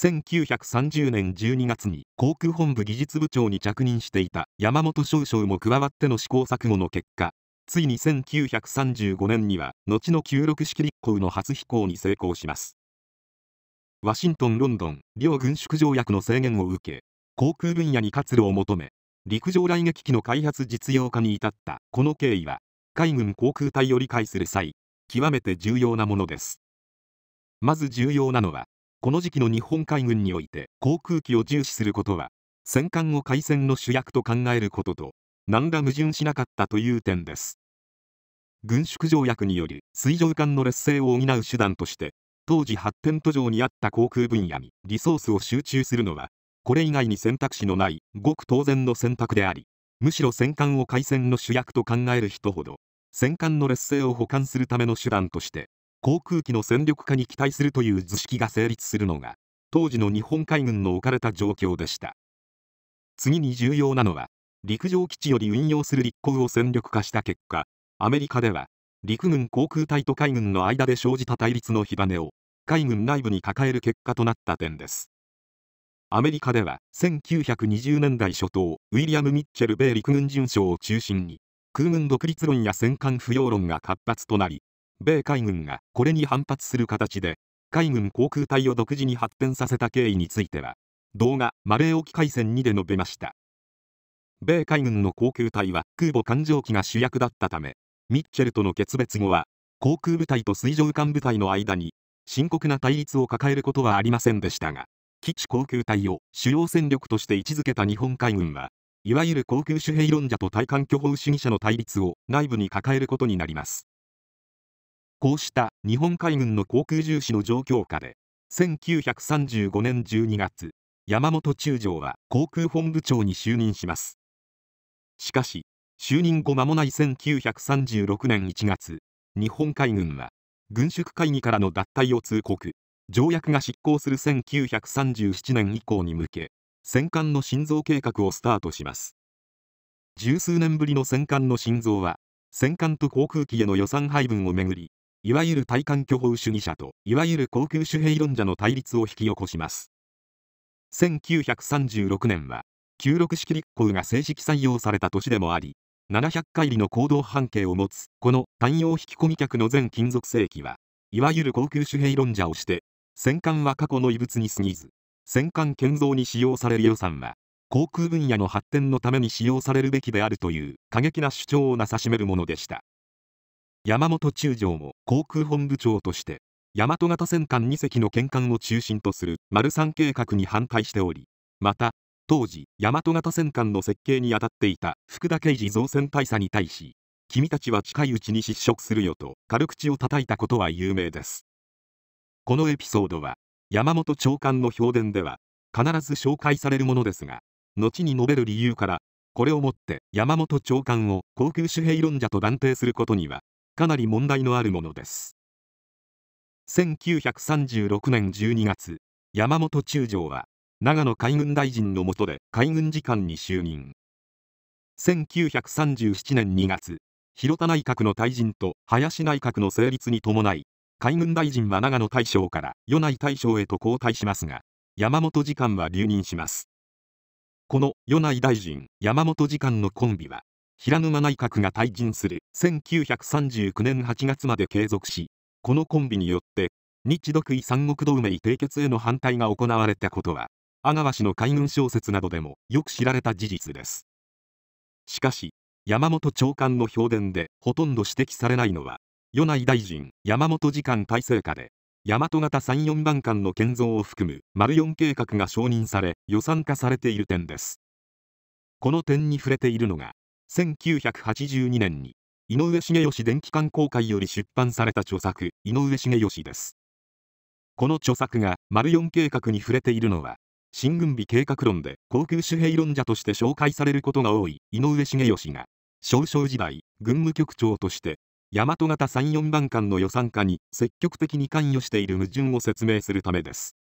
1930年12月に航空本部技術部長に着任していた山本少将も加わっての試行錯誤の結果ついに1935年には後の96式立航の初飛行に成功しますワシントン・ロンドン両軍縮条約の制限を受け航空分野に活路を求め陸上来撃機の開発実用化に至ったこの経緯は海軍航空隊を理解する際極めて重要なものですまず重要なのはこの時期の日本海軍において航空機を重視することは戦艦を海戦の主役と考えることと何ら矛盾しなかったという点です軍縮条約による水上艦の劣勢を補う手段として当時発展途上にあった航空分野にリソースを集中するのはこれ以外に選択肢のないごく当然の選択でありむしろ戦艦を海戦の主役と考える人ほど戦艦の劣勢を補完するための手段として航空機の戦力化に期待するという図式が成立するのが当時の日本海軍の置かれた状況でした次に重要なのは陸上基地より運用する立候を戦力化した結果アメリカでは陸軍航空隊と海軍の間で生じた対立の火種を海軍内部に抱える結果となった点ですアメリカでは1920年代初頭ウィリアム・ミッチェル米陸軍巡将を中心に空軍独立論や戦艦不要論が活発となり米海軍がこれに反発する形で海軍航空隊を独自に発展させた経緯については動画マレー沖海戦にで述べました米海軍の航空隊は空母艦上機が主役だったためミッチェルとの決別後は航空部隊と水上艦部隊の間に深刻な対立を抱えることはありませんでしたが基地航空隊を主要戦力として位置づけた日本海軍はいわゆる航空主兵論者と対艦巨砲主義者の対立を内部に抱えることになりますこうした日本海軍の航空重視の状況下で1935年12月山本中将は航空本部長に就任しますしかし就任後間もない1936年1月日本海軍は軍縮会議からの脱退を通告条約が執行する1937年以降に向け戦艦の心臓計画をスタートします十数年ぶりの戦艦の心臓は戦艦と航空機への予算配分をめぐりいわゆる対感巨峰主義者といわゆる航空主兵論者の対立を引き起こします1936年は96式立候が正式採用された年でもあり700回りの行動半径を持つこの単用引き込み客の全金属世紀はいわゆる航空主兵論者をして戦艦は過去の遺物に過ぎず戦艦建造に使用される予算は航空分野の発展のために使用されるべきであるという過激な主張をなさしめるものでした。山本中将も航空本部長として大和型戦艦2隻の転艦を中心とする丸三計画に反対しておりまた当時大和型戦艦の設計に当たっていた福田刑事造船大佐に対し君たちは近いうちに失職するよと軽口を叩いたことは有名ですこのエピソードは山本長官の評伝では必ず紹介されるものですが後に述べる理由からこれをもって山本長官を航空守兵論者と断定することにはかなり問題のあるものです1936年12月山本中将は長野海軍大臣の下で海軍次官に就任1937年2月広田内閣の退陣と林内閣の成立に伴い海軍大臣は長野大将から米内大将へと交代しますが山本次官は留任しますこの米内大臣山本次官のコンビは平沼内閣が退陣する1939年8月まで継続し、このコンビによって、日独位三国同盟締結への反対が行われたことは、阿川氏の海軍小説などでもよく知られた事実です。しかし、山本長官の評伝でほとんど指摘されないのは、米内大臣、山本次官体制下で、大和型34番艦の建造を含む丸4計画が承認され予算化されている点です。この点に触れているのが、1982年に井上茂義電気観光会より出版された著作井上茂義ですこの著作が丸4計画に触れているのは新軍備計画論で航空守兵論者として紹介されることが多い井上茂義が少々時代軍務局長として大和型34番艦の予算化に積極的に関与している矛盾を説明するためです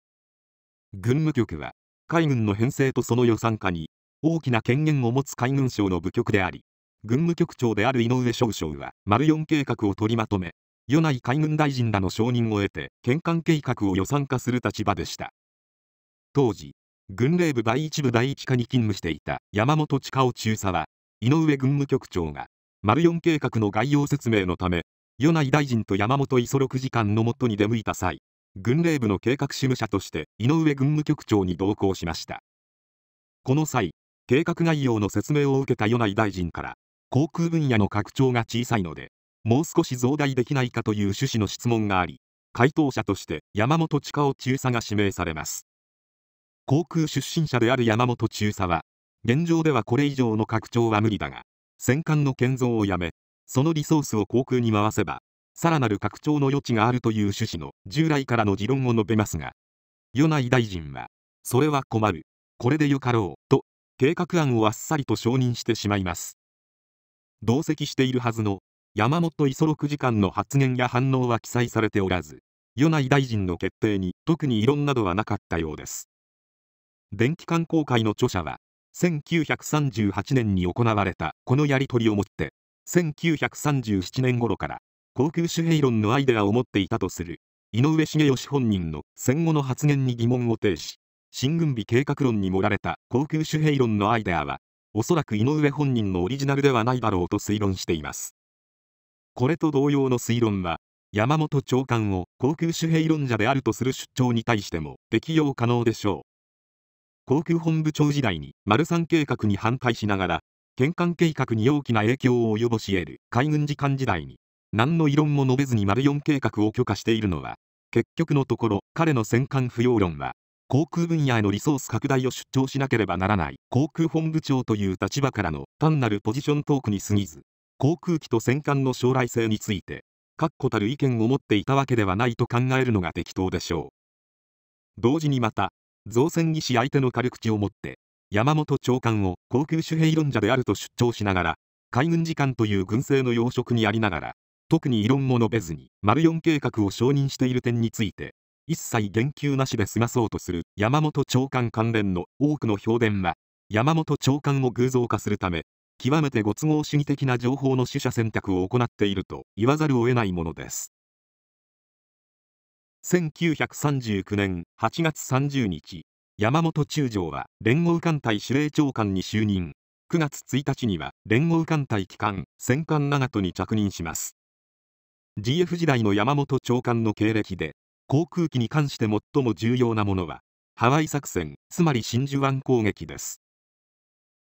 軍務局は海軍の編成とその予算化に大きな権限を持つ海軍省の部局であり軍務局長である井上少将は丸4計画を取りまとめ与内海軍大臣らの承認を得て県間計画を予算化する立場でした当時軍令部第1部第1課に勤務していた山本親夫中佐は井上軍務局長が丸4計画の概要説明のため与内大臣と山本五十六次官のもとに出向いた際軍令部の計画事務者として井上軍務局長に同行しましたこの際計画概要の説明を受けた米内大臣から航空分野の拡張が小さいのでもう少し増大できないかという趣旨の質問があり回答者として山本佳を中佐が指名されます航空出身者である山本中佐は現状ではこれ以上の拡張は無理だが戦艦の建造をやめそのリソースを航空に回せばさらなる拡張の余地があるという趣旨の従来からの持論を述べますが米内大臣はそれは困るこれでよかろうと計画案をあっさりと承認してしまいます同席しているはずの山本五十六時間の発言や反応は記載されておらず与内大臣の決定に特に異論などはなかったようです電気観光会の著者は1938年に行われたこのやり取りをもって1937年頃から航空紙幣論のアイデアを持っていたとする井上茂義本人の戦後の発言に疑問を呈し新軍備計画論に盛られた航空守兵論のアイデアは、おそらく井上本人のオリジナルではないだろうと推論しています。これと同様の推論は、山本長官を航空守兵論者であるとする出張に対しても適用可能でしょう。航空本部長時代に丸三計画に反対しながら、玄関計画に大きな影響を及ぼし得る海軍次官時代に、何の異論も述べずに丸四計画を許可しているのは、結局のところ彼の戦艦不要論は航空分野へのリソース拡大を出張しなければならない航空本部長という立場からの単なるポジショントークに過ぎず航空機と戦艦の将来性について確固たる意見を持っていたわけではないと考えるのが適当でしょう同時にまた造船技師相手の軽口を持って山本長官を航空守兵論者であると出張しながら海軍次官という軍政の要職にありながら特に異論も述べずに丸4計画を承認している点について一切言及なしで済まそうとする山本長官関連の多くの評伝は、山本長官を偶像化するため、極めてご都合主義的な情報の取捨選択を行っていると言わざるを得ないものです。1939年8月30日、山本中将は連合艦隊司令長官に就任。9月1日には連合艦隊機関戦艦長門に着任します。GF 時代の山本長官の経歴で航空機に関して最も重要なものはハワイ作戦つまり真珠湾攻撃です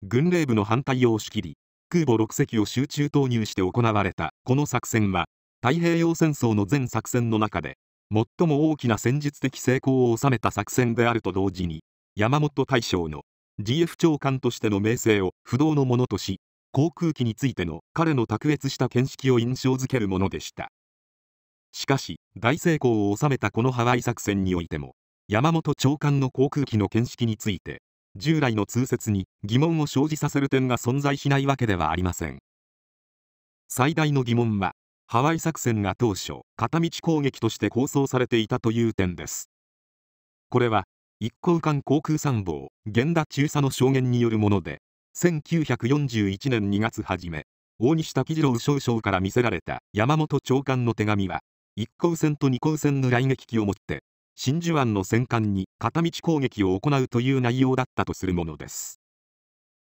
軍令部の反対を押し切り空母6隻を集中投入して行われたこの作戦は太平洋戦争の全作戦の中で最も大きな戦術的成功を収めた作戦であると同時に山本大将の GF 長官としての名声を不動のものとし航空機についての彼の卓越した見識を印象づけるものでしたしかし大成功を収めたこのハワイ作戦においても山本長官の航空機の見識について従来の通説に疑問を生じさせる点が存在しないわけではありません最大の疑問はハワイ作戦が当初片道攻撃として構想されていたという点ですこれは一向艦航空参謀源田中佐の証言によるもので1941年2月初め大西滝次郎少将から見せられた山本長官の手紙は1航線と2航線の雷撃機をもって真珠湾の戦艦に片道攻撃を行うという内容だったとするものです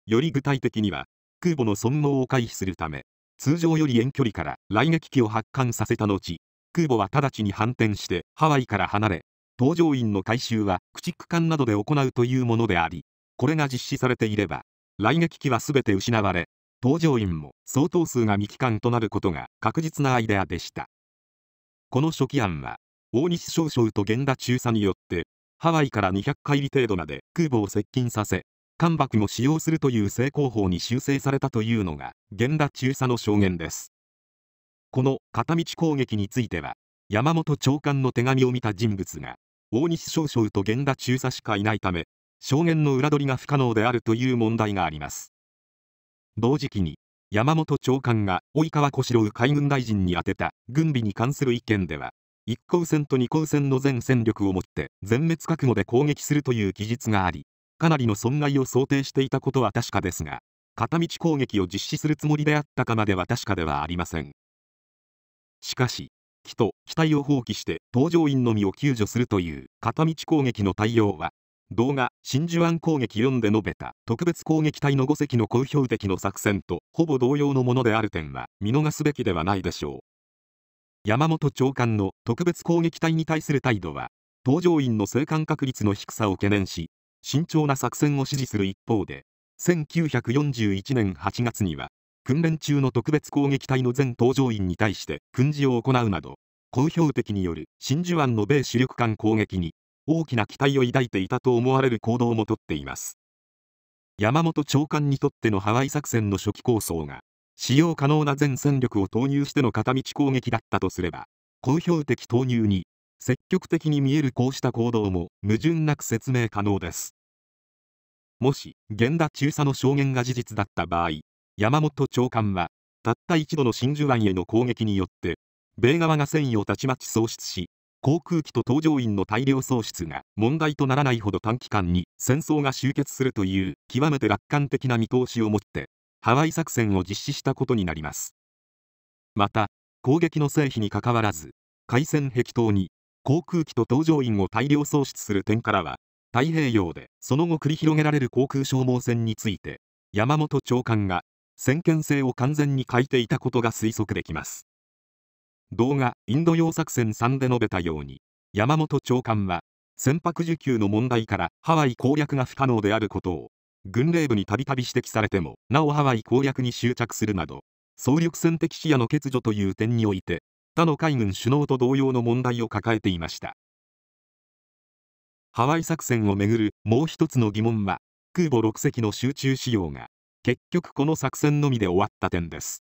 より具体的には空母の損耗を回避するため通常より遠距離から雷撃機を発艦させた後空母は直ちに反転してハワイから離れ搭乗員の回収は駆逐艦などで行うというものでありこれが実施されていれば雷撃機は全て失われ搭乗員も相当数が未帰還となることが確実なアイデアでしたこの初期案は、大西少将と源田中佐によって、ハワイから200海里程度まで空母を接近させ、艦爆も使用するという成功法に修正されたというのが、源田中佐の証言です。この片道攻撃については、山本長官の手紙を見た人物が、大西少将と源田中佐しかいないため、証言の裏取りが不可能であるという問題があります。同時期に、山本長官が及川小四郎海軍大臣に宛てた軍備に関する意見では1航戦と2航戦の全戦力をもって全滅覚悟で攻撃するという記述がありかなりの損害を想定していたことは確かですが片道攻撃を実施するつもりであったかまでは確かではありませんしかし機と機体を放棄して搭乗員のみを救助するという片道攻撃の対応は動画真珠湾攻撃4で述べた特別攻撃隊の5隻の公表的の作戦とほぼ同様のものである点は見逃すべきではないでしょう山本長官の特別攻撃隊に対する態度は搭乗員の生還確率の低さを懸念し慎重な作戦を支持する一方で1941年8月には訓練中の特別攻撃隊の全搭乗員に対して訓示を行うなど公表的による真珠湾の米主力艦攻撃に大きな期待を抱いていたと思われる行動もとっています山本長官にとってのハワイ作戦の初期構想が使用可能な全戦力を投入しての片道攻撃だったとすれば公表的投入に積極的に見えるこうした行動も矛盾なく説明可能ですもし源田中佐の証言が事実だった場合山本長官はたった一度の真珠湾への攻撃によって米側が戦意をたちまち喪失し航空機と搭乗員の大量喪失が問題とならないほど短期間に戦争が終結するという極めて楽観的な見通しを持ってハワイ作戦を実施したことになりますまた攻撃の成否にかかわらず海戦壁等に航空機と搭乗員を大量喪失する点からは太平洋でその後繰り広げられる航空消耗戦について山本長官が先見性を完全に欠いていたことが推測できます動画インド洋作戦3で述べたように山本長官は船舶需給の問題からハワイ攻略が不可能であることを軍令部にたびたび指摘されてもなおハワイ攻略に執着するなど総力戦的視野の欠如という点において他の海軍首脳と同様の問題を抱えていましたハワイ作戦をめぐるもう一つの疑問は空母6隻の集中使用が結局この作戦のみで終わった点です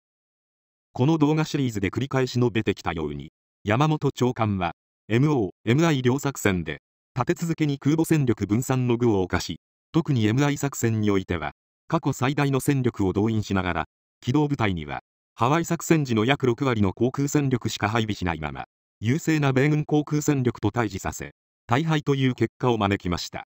この動画シリーズで繰り返し述べてきたように、山本長官は、MO、MI 両作戦で、立て続けに空母戦力分散の具を犯し、特に MI 作戦においては、過去最大の戦力を動員しながら、機動部隊には、ハワイ作戦時の約6割の航空戦力しか配備しないまま、優勢な米軍航空戦力と対峙させ、大敗という結果を招きました。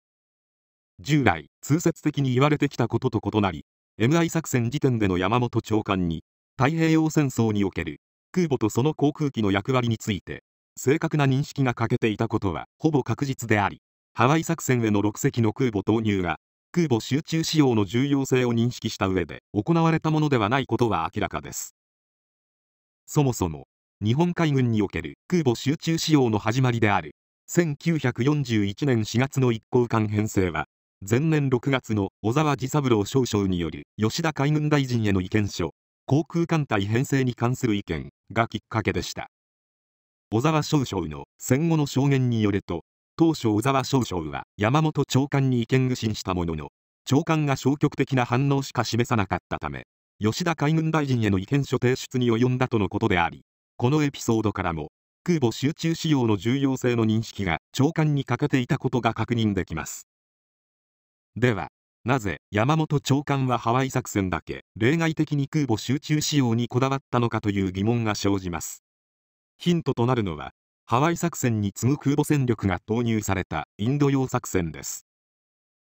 従来、通説的に言われてきたことと異なり、MI 作戦時点での山本長官に、太平洋戦争における空母とその航空機の役割について正確な認識が欠けていたことはほぼ確実でありハワイ作戦への6隻の空母投入が空母集中使用の重要性を認識した上で行われたものではないことは明らかですそもそも日本海軍における空母集中使用の始まりである1941年4月の一航艦編成は前年6月の小沢治三郎少将による吉田海軍大臣への意見書航空艦隊編成に関する意見がきっかけでした小沢少将の戦後の証言によると当初小沢少将は山本長官に意見具申したものの長官が消極的な反応しか示さなかったため吉田海軍大臣への意見書提出に及んだとのことでありこのエピソードからも空母集中使用の重要性の認識が長官に欠けていたことが確認できますではなぜ山本長官はハワイ作戦だけ例外的に空母集中仕様にこだわったのかという疑問が生じますヒントとなるのはハワイ作戦に次ぐ空母戦力が投入されたインド洋作戦です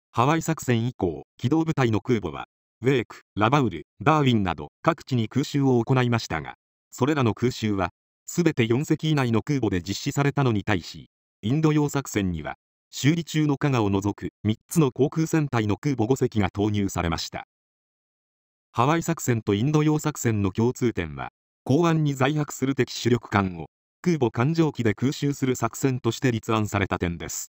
ハワイ作戦以降機動部隊の空母はウェークラバウルダーウィンなど各地に空襲を行いましたがそれらの空襲は全て4隻以内の空母で実施されたのに対しインド洋作戦には修理中の加賀を除く3つの航空戦隊の空母5隻が投入されましたハワイ作戦とインド洋作戦の共通点は港湾に在泊する敵主力艦を空母艦上機で空襲する作戦として立案された点です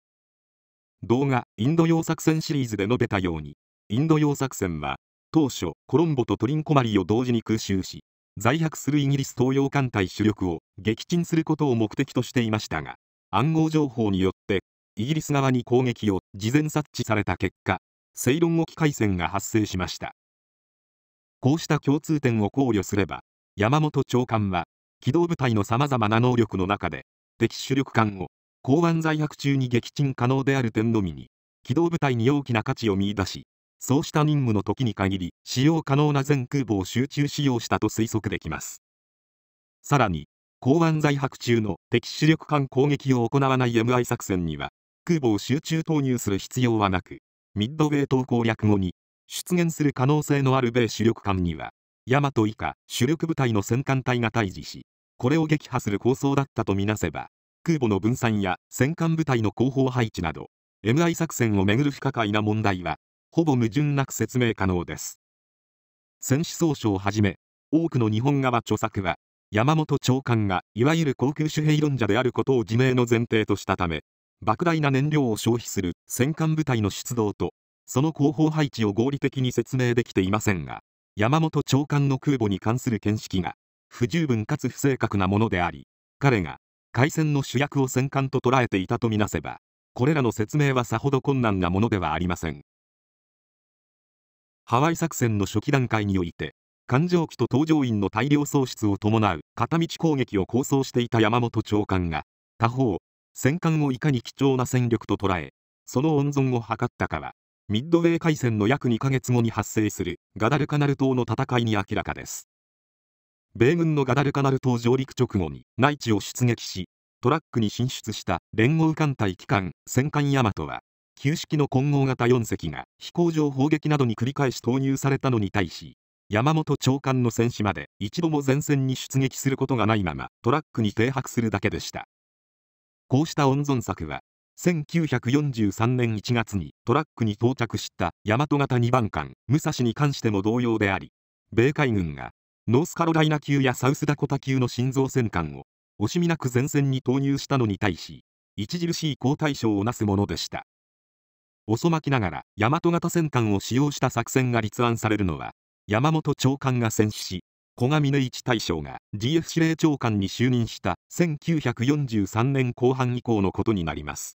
動画インド洋作戦シリーズで述べたようにインド洋作戦は当初コロンボとトリンコマリを同時に空襲し在泊するイギリス東洋艦隊主力を撃沈することを目的としていましたが暗号情報によってイギリス側に攻撃を事前察知された結果セイロン沖海戦が発生しましたこうした共通点を考慮すれば山本長官は機動部隊のさまざまな能力の中で敵主力艦を港湾在泊中に撃沈可能である点のみに機動部隊に大きな価値を見出しそうした任務の時に限り使用可能な全空母を集中使用したと推測できますさらに港湾在泊中の敵主力艦攻撃を行わない MI 作戦には空母を集中投入する必要はなく、ミッドウェー島攻略後に出現する可能性のある米主力艦には、ヤマト以下主力部隊の戦艦隊が対峙し、これを撃破する構想だったとみなせば、空母の分散や戦艦部隊の後方配置など、MI 作戦をめぐる不可解な問題は、ほぼ矛盾なく説明可能です。戦死総書をはじめ、多くの日本側著作は、山本長官がいわゆる航空守兵論者であることを自明の前提としたため、莫大な燃料を消費する戦艦部隊の出動とその後方配置を合理的に説明できていませんが山本長官の空母に関する見識が不十分かつ不正確なものであり彼が海戦の主役を戦艦と捉えていたとみなせばこれらの説明はさほど困難なものではありませんハワイ作戦の初期段階において艦上機と搭乗員の大量喪失を伴う片道攻撃を構想していた山本長官が他方戦艦をいかに貴重な戦力と捉えその温存を図ったかはミッドウェー海戦の約2ヶ月後に発生するガダルカナル島の戦いに明らかです米軍のガダルカナル島上陸直後に内地を出撃しトラックに進出した連合艦隊機関戦艦ヤマトは旧式の混合型4隻が飛行場砲撃などに繰り返し投入されたのに対し山本長官の戦士まで一度も前線に出撃することがないままトラックに停泊するだけでしたこうした温存策は1943年1月にトラックに到着した大和型2番艦武蔵に関しても同様であり米海軍がノースカロライナ級やサウスダコタ級の新造戦艦を惜しみなく前線に投入したのに対し著しい好対象をなすものでした遅まきながら大和型戦艦を使用した作戦が立案されるのは山本長官が戦死し小上根一大将が GF 司令長官に就任した1943年後半以降のことになります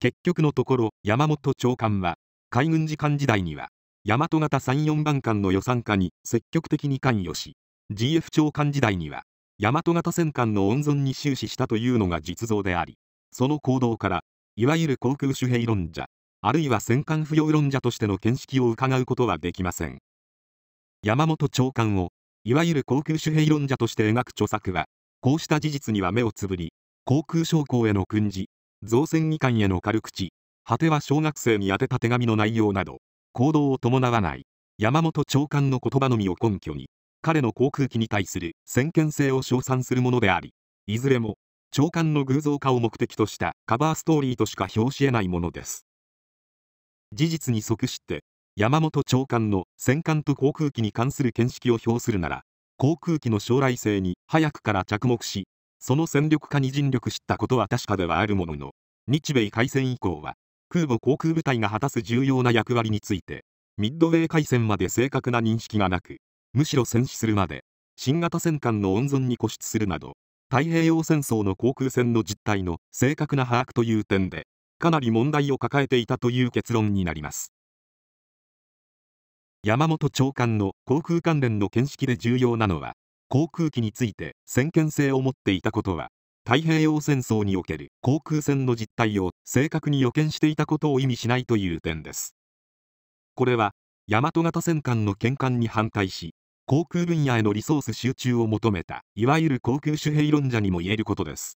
結局のところ山本長官は海軍次官時代には大和型34番艦の予算化に積極的に関与し GF 長官時代には大和型戦艦の温存に終始したというのが実像でありその行動からいわゆる航空守兵論者あるいは戦艦不要論者としての見識をうかがうことはできません山本長官を、いわゆる航空守兵論者として描く著作は、こうした事実には目をつぶり、航空将校への訓示、造船議官への軽口、果ては小学生に宛てた手紙の内容など、行動を伴わない山本長官の言葉のみを根拠に、彼の航空機に対する先見性を称賛するものであり、いずれも長官の偶像化を目的としたカバーストーリーとしか表し得ないものです。事実に即して、山本長官の戦艦と航空機に関する見識を表するなら航空機の将来性に早くから着目しその戦力化に尽力したことは確かではあるものの日米開戦以降は空母航空部隊が果たす重要な役割についてミッドウェー海戦まで正確な認識がなくむしろ戦死するまで新型戦艦の温存に固執するなど太平洋戦争の航空戦の実態の正確な把握という点でかなり問題を抱えていたという結論になります山本長官の航空関連の見識で重要なのは、航空機について先見性を持っていたことは、太平洋戦争における航空戦の実態を正確に予見していたことを意味しないという点です。これは、大和型戦艦の転換に反対し、航空分野へのリソース集中を求めた、いわゆる航空守兵論者にも言えることです。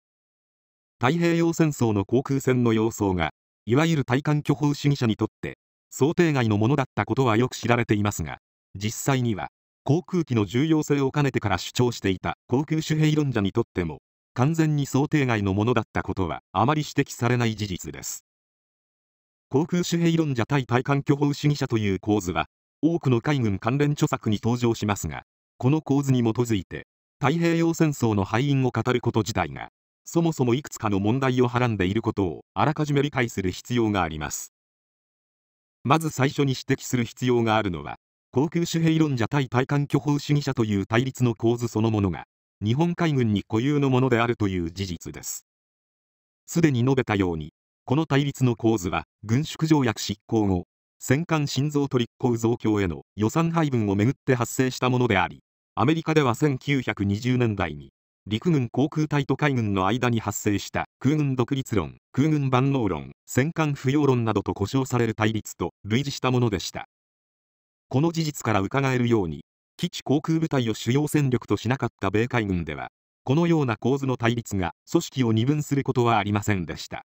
太平洋戦争の航空戦の様相が、いわゆる対艦巨砲主義者にとって想定外のものだったことはよく知られていますが実際には航空機の重要性を兼ねてから主張していた航空守兵論者にとっても完全に想定外のものだったことはあまり指摘されない事実です航空守兵論者対対艦巨峰主義者という構図は多くの海軍関連著作に登場しますがこの構図に基づいて太平洋戦争の敗因を語ること自体がそもそもいくつかの問題をはらんでいることをあらかじめ理解する必要がありますまず最初に指摘する必要があるのは航空主兵論者対対艦巨砲主義者という対立の構図そのものが日本海軍に固有のものであるという事実ですすでに述べたようにこの対立の構図は軍縮条約執行後戦艦新造取り構増強への予算配分をめぐって発生したものでありアメリカでは1920年代に陸軍航空隊と海軍の間に発生した空軍独立論、空軍万能論、戦艦不要論などと呼称される対立と類似したものでした。この事実から伺えるように、基地航空部隊を主要戦力としなかった米海軍では、このような構図の対立が組織を二分することはありませんでした。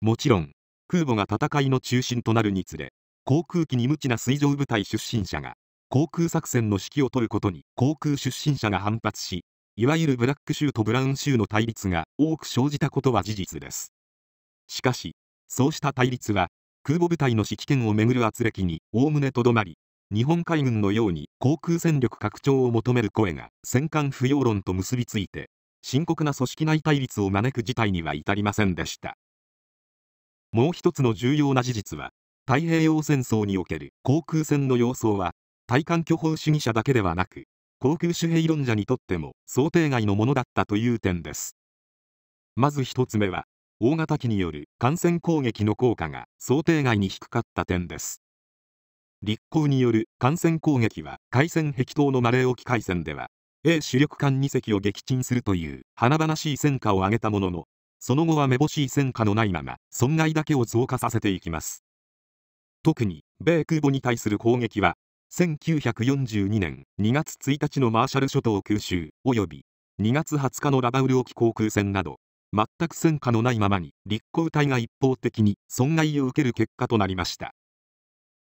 もちろん、空母が戦いの中心となるにつれ、航空機に無知な水上部隊出身者が、航空作戦の指揮を執ることに航空出身者が反発し、いわゆるブラック州とブラウン州の対立が多く生じたことは事実ですしかしそうした対立は空母部隊の指揮権をめぐる圧力におおむねとどまり日本海軍のように航空戦力拡張を求める声が戦艦不要論と結びついて深刻な組織内対立を招く事態には至りませんでしたもう一つの重要な事実は太平洋戦争における航空戦の様相は対艦巨砲主義者だけではなく航空守兵論者にとっても想定外のものだったという点ですまず1つ目は大型機による感染攻撃の効果が想定外に低かった点です立候による感染攻撃は海戦壁東のマレー沖海戦では A 主力艦2隻を撃沈するという華々しい戦果を挙げたもののその後はめぼしい戦果のないまま損害だけを増加させていきます特に米空母に対する攻撃は1942年2月1日のマーシャル諸島空襲及び2月20日のラバウル沖航空戦など全く戦果のないままに立候隊が一方的に損害を受ける結果となりました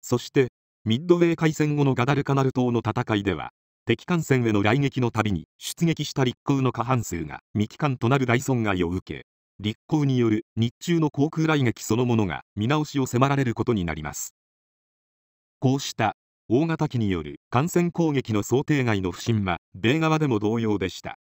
そしてミッドウェー海戦後のガダルカナル島の戦いでは敵艦船への来撃のたびに出撃した立候の過半数が未帰還となる大損害を受け立候による日中の航空来撃そのものが見直しを迫られることになりますこうした大型機による感染攻撃の想定外の不審は米側でも同様でした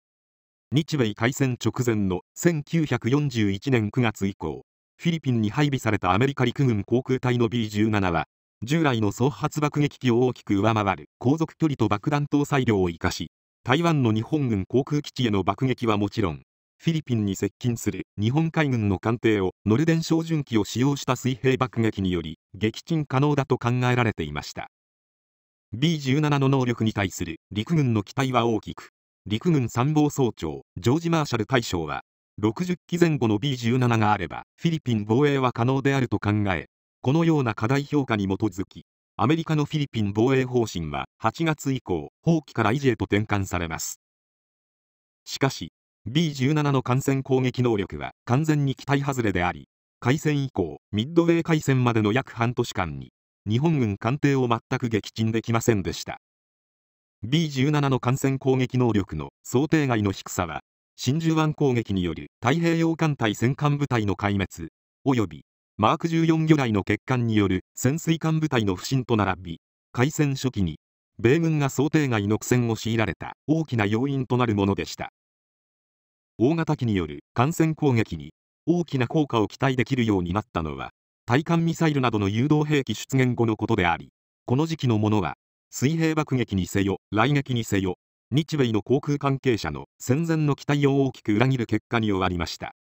日米開戦直前の1941年9月以降フィリピンに配備されたアメリカ陸軍航空隊の B17 は従来の総発爆撃機を大きく上回る航続距離と爆弾搭載量を生かし台湾の日本軍航空基地への爆撃はもちろんフィリピンに接近する日本海軍の艦艇をノルデン照準機を使用した水平爆撃により撃沈可能だと考えられていました B17 の能力に対する陸軍の期待は大きく、陸軍参謀総長、ジョージ・マーシャル大将は、60機前後の B17 があれば、フィリピン防衛は可能であると考え、このような課題評価に基づき、アメリカのフィリピン防衛方針は8月以降、放棄から維持へと転換されます。しかし、B17 の艦船攻撃能力は完全に期待外れであり、開戦以降、ミッドウェー海戦までの約半年間に、日本軍艦艇を全く撃沈できませんでした B17 の艦船攻撃能力の想定外の低さは真珠湾攻撃による太平洋艦隊戦艦部隊の壊滅及びマーク14魚雷の欠陥による潜水艦部隊の不振と並び開戦初期に米軍が想定外の苦戦を強いられた大きな要因となるものでした大型機による艦船攻撃に大きな効果を期待できるようになったのは対艦ミサイルなどの誘導兵器出現後のことであり、この時期のものは、水平爆撃にせよ、雷撃にせよ、日米の航空関係者の戦前の期待を大きく裏切る結果に終わりました。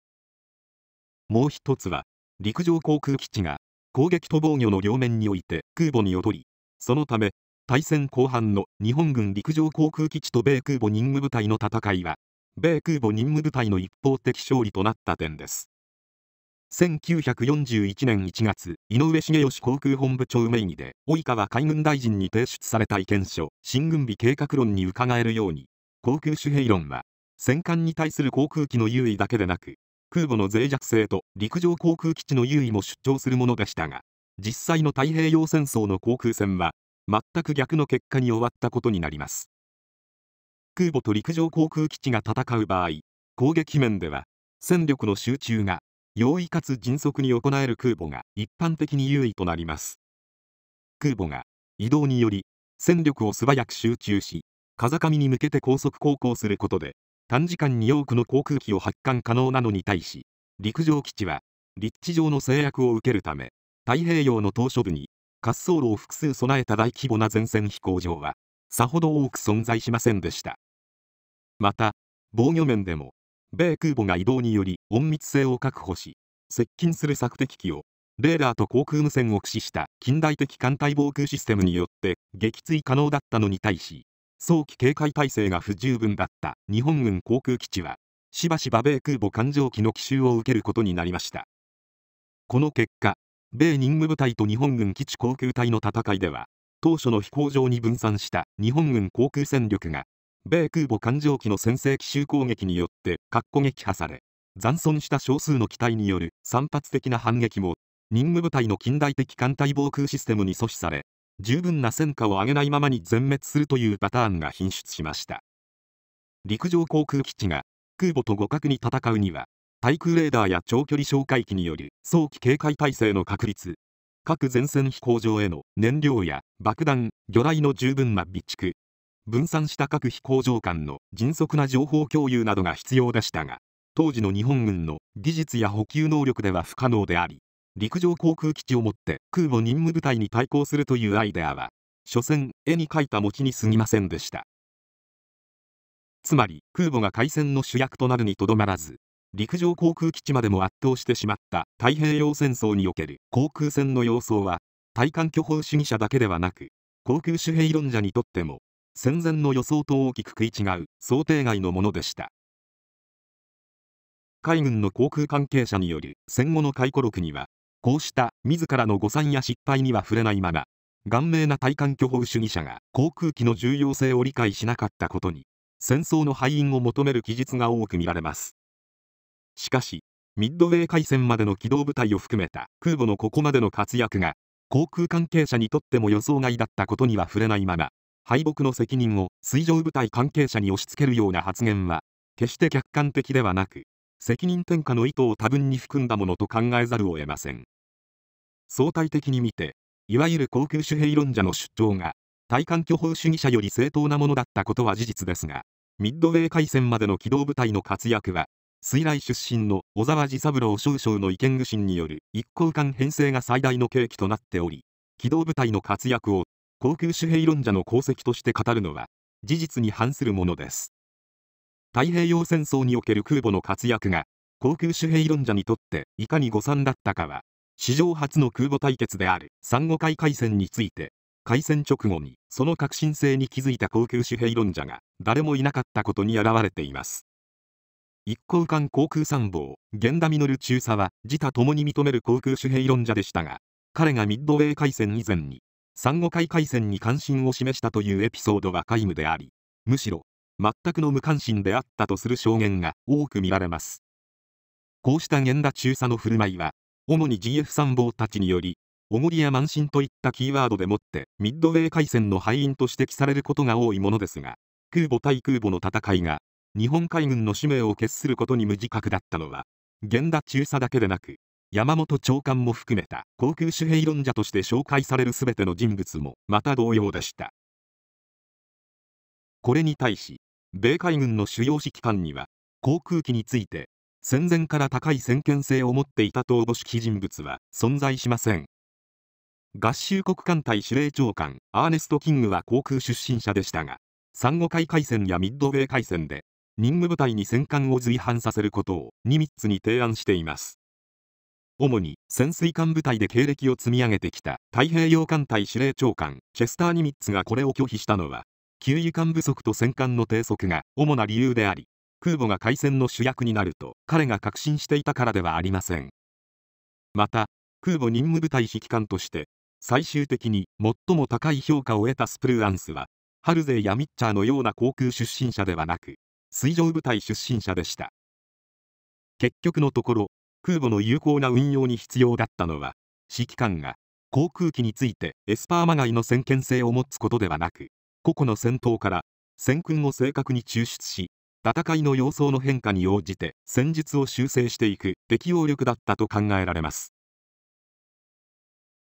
もう一つは、陸上航空基地が攻撃と防御の両面において空母に劣り、そのため、対戦後半の日本軍陸上航空基地と米空母任務部隊の戦いは、米空母任務部隊の一方的勝利となった点です。1941年1月、井上茂義航空本部長名義で、及川海軍大臣に提出された意見書、新軍備計画論に伺えるように、航空守兵論は、戦艦に対する航空機の優位だけでなく、空母の脆弱性と陸上航空基地の優位も主張するものでしたが、実際の太平洋戦争の航空戦は、全く逆の結果に終わったことになります。空母と陸上航空基地が戦う場合、攻撃面では、戦力の集中が容易かつ迅速に行える空母が一般的に優位となります空母が移動により戦力を素早く集中し風上に向けて高速航行することで短時間に多くの航空機を発艦可能なのに対し陸上基地は立地上の制約を受けるため太平洋の島しょ部に滑走路を複数備えた大規模な前線飛行場はさほど多く存在しませんでしたまた防御面でも米空母が移動により隠密性を確保し接近する索敵機をレーダーと航空無線を駆使した近代的艦隊防空システムによって撃墜可能だったのに対し早期警戒態勢が不十分だった日本軍航空基地はしばしば米空母艦上機の奇襲を受けることになりましたこの結果米任務部隊と日本軍基地航空隊の戦いでは当初の飛行場に分散した日本軍航空戦力が米空母艦上機の先制奇襲攻撃によってっこ撃破され残存した少数の機体による散発的な反撃も任務部隊の近代的艦隊防空システムに阻止され十分な戦果を上げないままに全滅するというパターンが品質しました陸上航空基地が空母と互角に戦うには対空レーダーや長距離哨戒機による早期警戒態勢の確立各前線飛行場への燃料や爆弾魚雷の十分な備蓄分散した各飛行場間の迅速な情報共有などが必要でしたが当時の日本軍の技術や補給能力では不可能であり陸上航空基地を持って空母任務部隊に対抗するというアイデアは所詮絵に描いた餅に過ぎませんでしたつまり空母が海戦の主役となるにとどまらず陸上航空基地までも圧倒してしまった太平洋戦争における航空戦の様相は対艦巨峰主義者だけではなく航空主兵論者にとっても戦前の予想と大きく食い違う想定外のものでした海軍の航空関係者による戦後の回顧録にはこうした自らの誤算や失敗には触れないまま顔面な対艦巨峰主義者が航空機の重要性を理解しなかったことに戦争の敗因を求める記述が多く見られますしかしミッドウェー海戦までの機動部隊を含めた空母のここまでの活躍が航空関係者にとっても予想外だったことには触れないまま敗北の責任を水上部隊関係者に押し付けるような発言は、決して客観的ではなく、責任転嫁の意図を多分に含んだものと考えざるを得ません。相対的に見て、いわゆる航空主兵論者の主張が、対艦巨砲主義者より正当なものだったことは事実ですが、ミッドウェー海戦までの機動部隊の活躍は、水来出身の小沢治三郎少将の意見具信による一交艦編成が最大の契機となっており、機動部隊の活躍を航空主兵論者の功績として語るのは事実に反するものです太平洋戦争における空母の活躍が航空主兵論者にとっていかに誤算だったかは史上初の空母対決である三五海海戦について海戦直後にその革新性に気づいた航空主兵論者が誰もいなかったことに表れています一航艦航空参謀源田稔中佐は自他共に認める航空主兵論者でしたが彼がミッドウェー海戦以前に産後海海戦に関心を示したというエピソードは皆無であり、むしろ、全くの無関心であったとする証言が多く見られます。こうした源田中佐の振る舞いは、主に GF 参謀たちにより、おごりや満身といったキーワードでもって、ミッドウェー海戦の敗因と指摘されることが多いものですが、空母対空母の戦いが、日本海軍の使命を決することに無自覚だったのは、源田中佐だけでなく、山本長官も含めた航空紙幣論者として紹介される全ての人物もまた同様でしたこれに対し米海軍の主要指揮官には航空機について戦前から高い先見性を持っていたとおぼしき人物は存在しません合衆国艦隊司令長官アーネスト・キングは航空出身者でしたが珊瑚海海戦やミッドウェー海戦で任務部隊に戦艦を随伴させることをニミッツに提案しています主に潜水艦部隊で経歴を積み上げてきた太平洋艦隊司令長官チェスター・ニミッツがこれを拒否したのは給油艦不足と戦艦の低速が主な理由であり空母が海戦の主役になると彼が確信していたからではありませんまた空母任務部隊指揮官として最終的に最も高い評価を得たスプルーアンスはハルゼイやミッチャーのような航空出身者ではなく水上部隊出身者でした結局のところ空母の有効な運用に必要だったのは指揮官が航空機についてエスパーまがいの先見性を持つことではなく個々の戦闘から戦訓を正確に抽出し戦いの様相の変化に応じて戦術を修正していく適応力だったと考えられます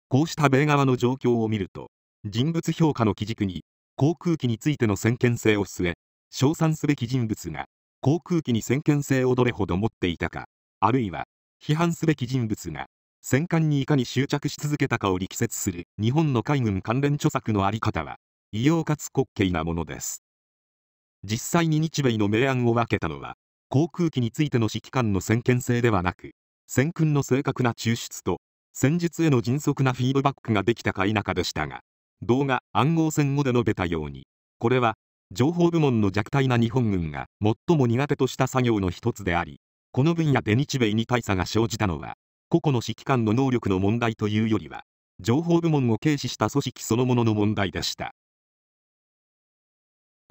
こうした米側の状況を見ると人物評価の基軸に航空機についての先見性を据え称賛すべき人物が航空機に先見性をどれほど持っていたかあるいは批判すべき人物が戦艦にいかに執着し続けたかを力説する日本の海軍関連著作の在り方は異様かつ滑稽なものです実際に日米の明暗を分けたのは航空機についての指揮官の先見性ではなく戦訓の正確な抽出と戦術への迅速なフィードバックができたか否かでしたが動画暗号戦後で述べたようにこれは情報部門の弱体な日本軍が最も苦手とした作業の一つでありこの分野で日米に大差が生じたのは、個々の指揮官の能力の問題というよりは、情報部門を軽視した組織そのものの問題でした。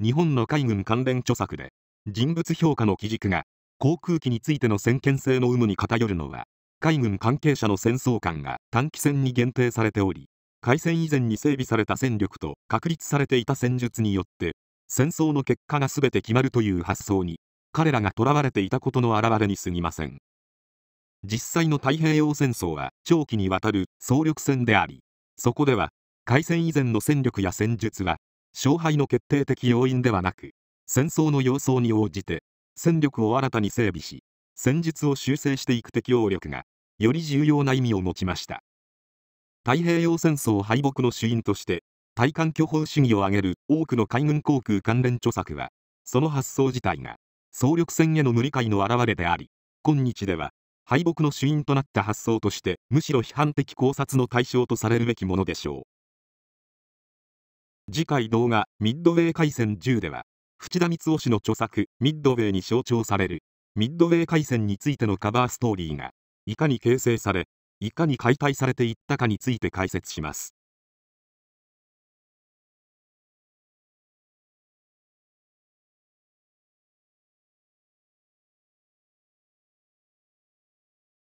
日本の海軍関連著作で、人物評価の基軸が、航空機についての先見性の有無に偏るのは、海軍関係者の戦争観が短期戦に限定されており、開戦以前に整備された戦力と確立されていた戦術によって、戦争の結果が全て決まるという発想に彼らが囚われていたことの表れに過ぎません実際の太平洋戦争は長期にわたる総力戦でありそこでは開戦以前の戦力や戦術は勝敗の決定的要因ではなく戦争の様相に応じて戦力を新たに整備し戦術を修正していく適応力がより重要な意味を持ちました太平洋戦争敗北の主因として対艦巨砲主義を挙げる多くの海軍航空関連著作はその発想自体が総力戦への無理解の表れであり今日では敗北の主因となった発想としてむしろ批判的考察の対象とされるべきものでしょう次回動画「ミッドウェー海戦10」では淵田光雄氏の著作「ミッドウェー」に象徴されるミッドウェー海戦についてのカバーストーリーがいかに形成されいかに解体されていったかについて解説します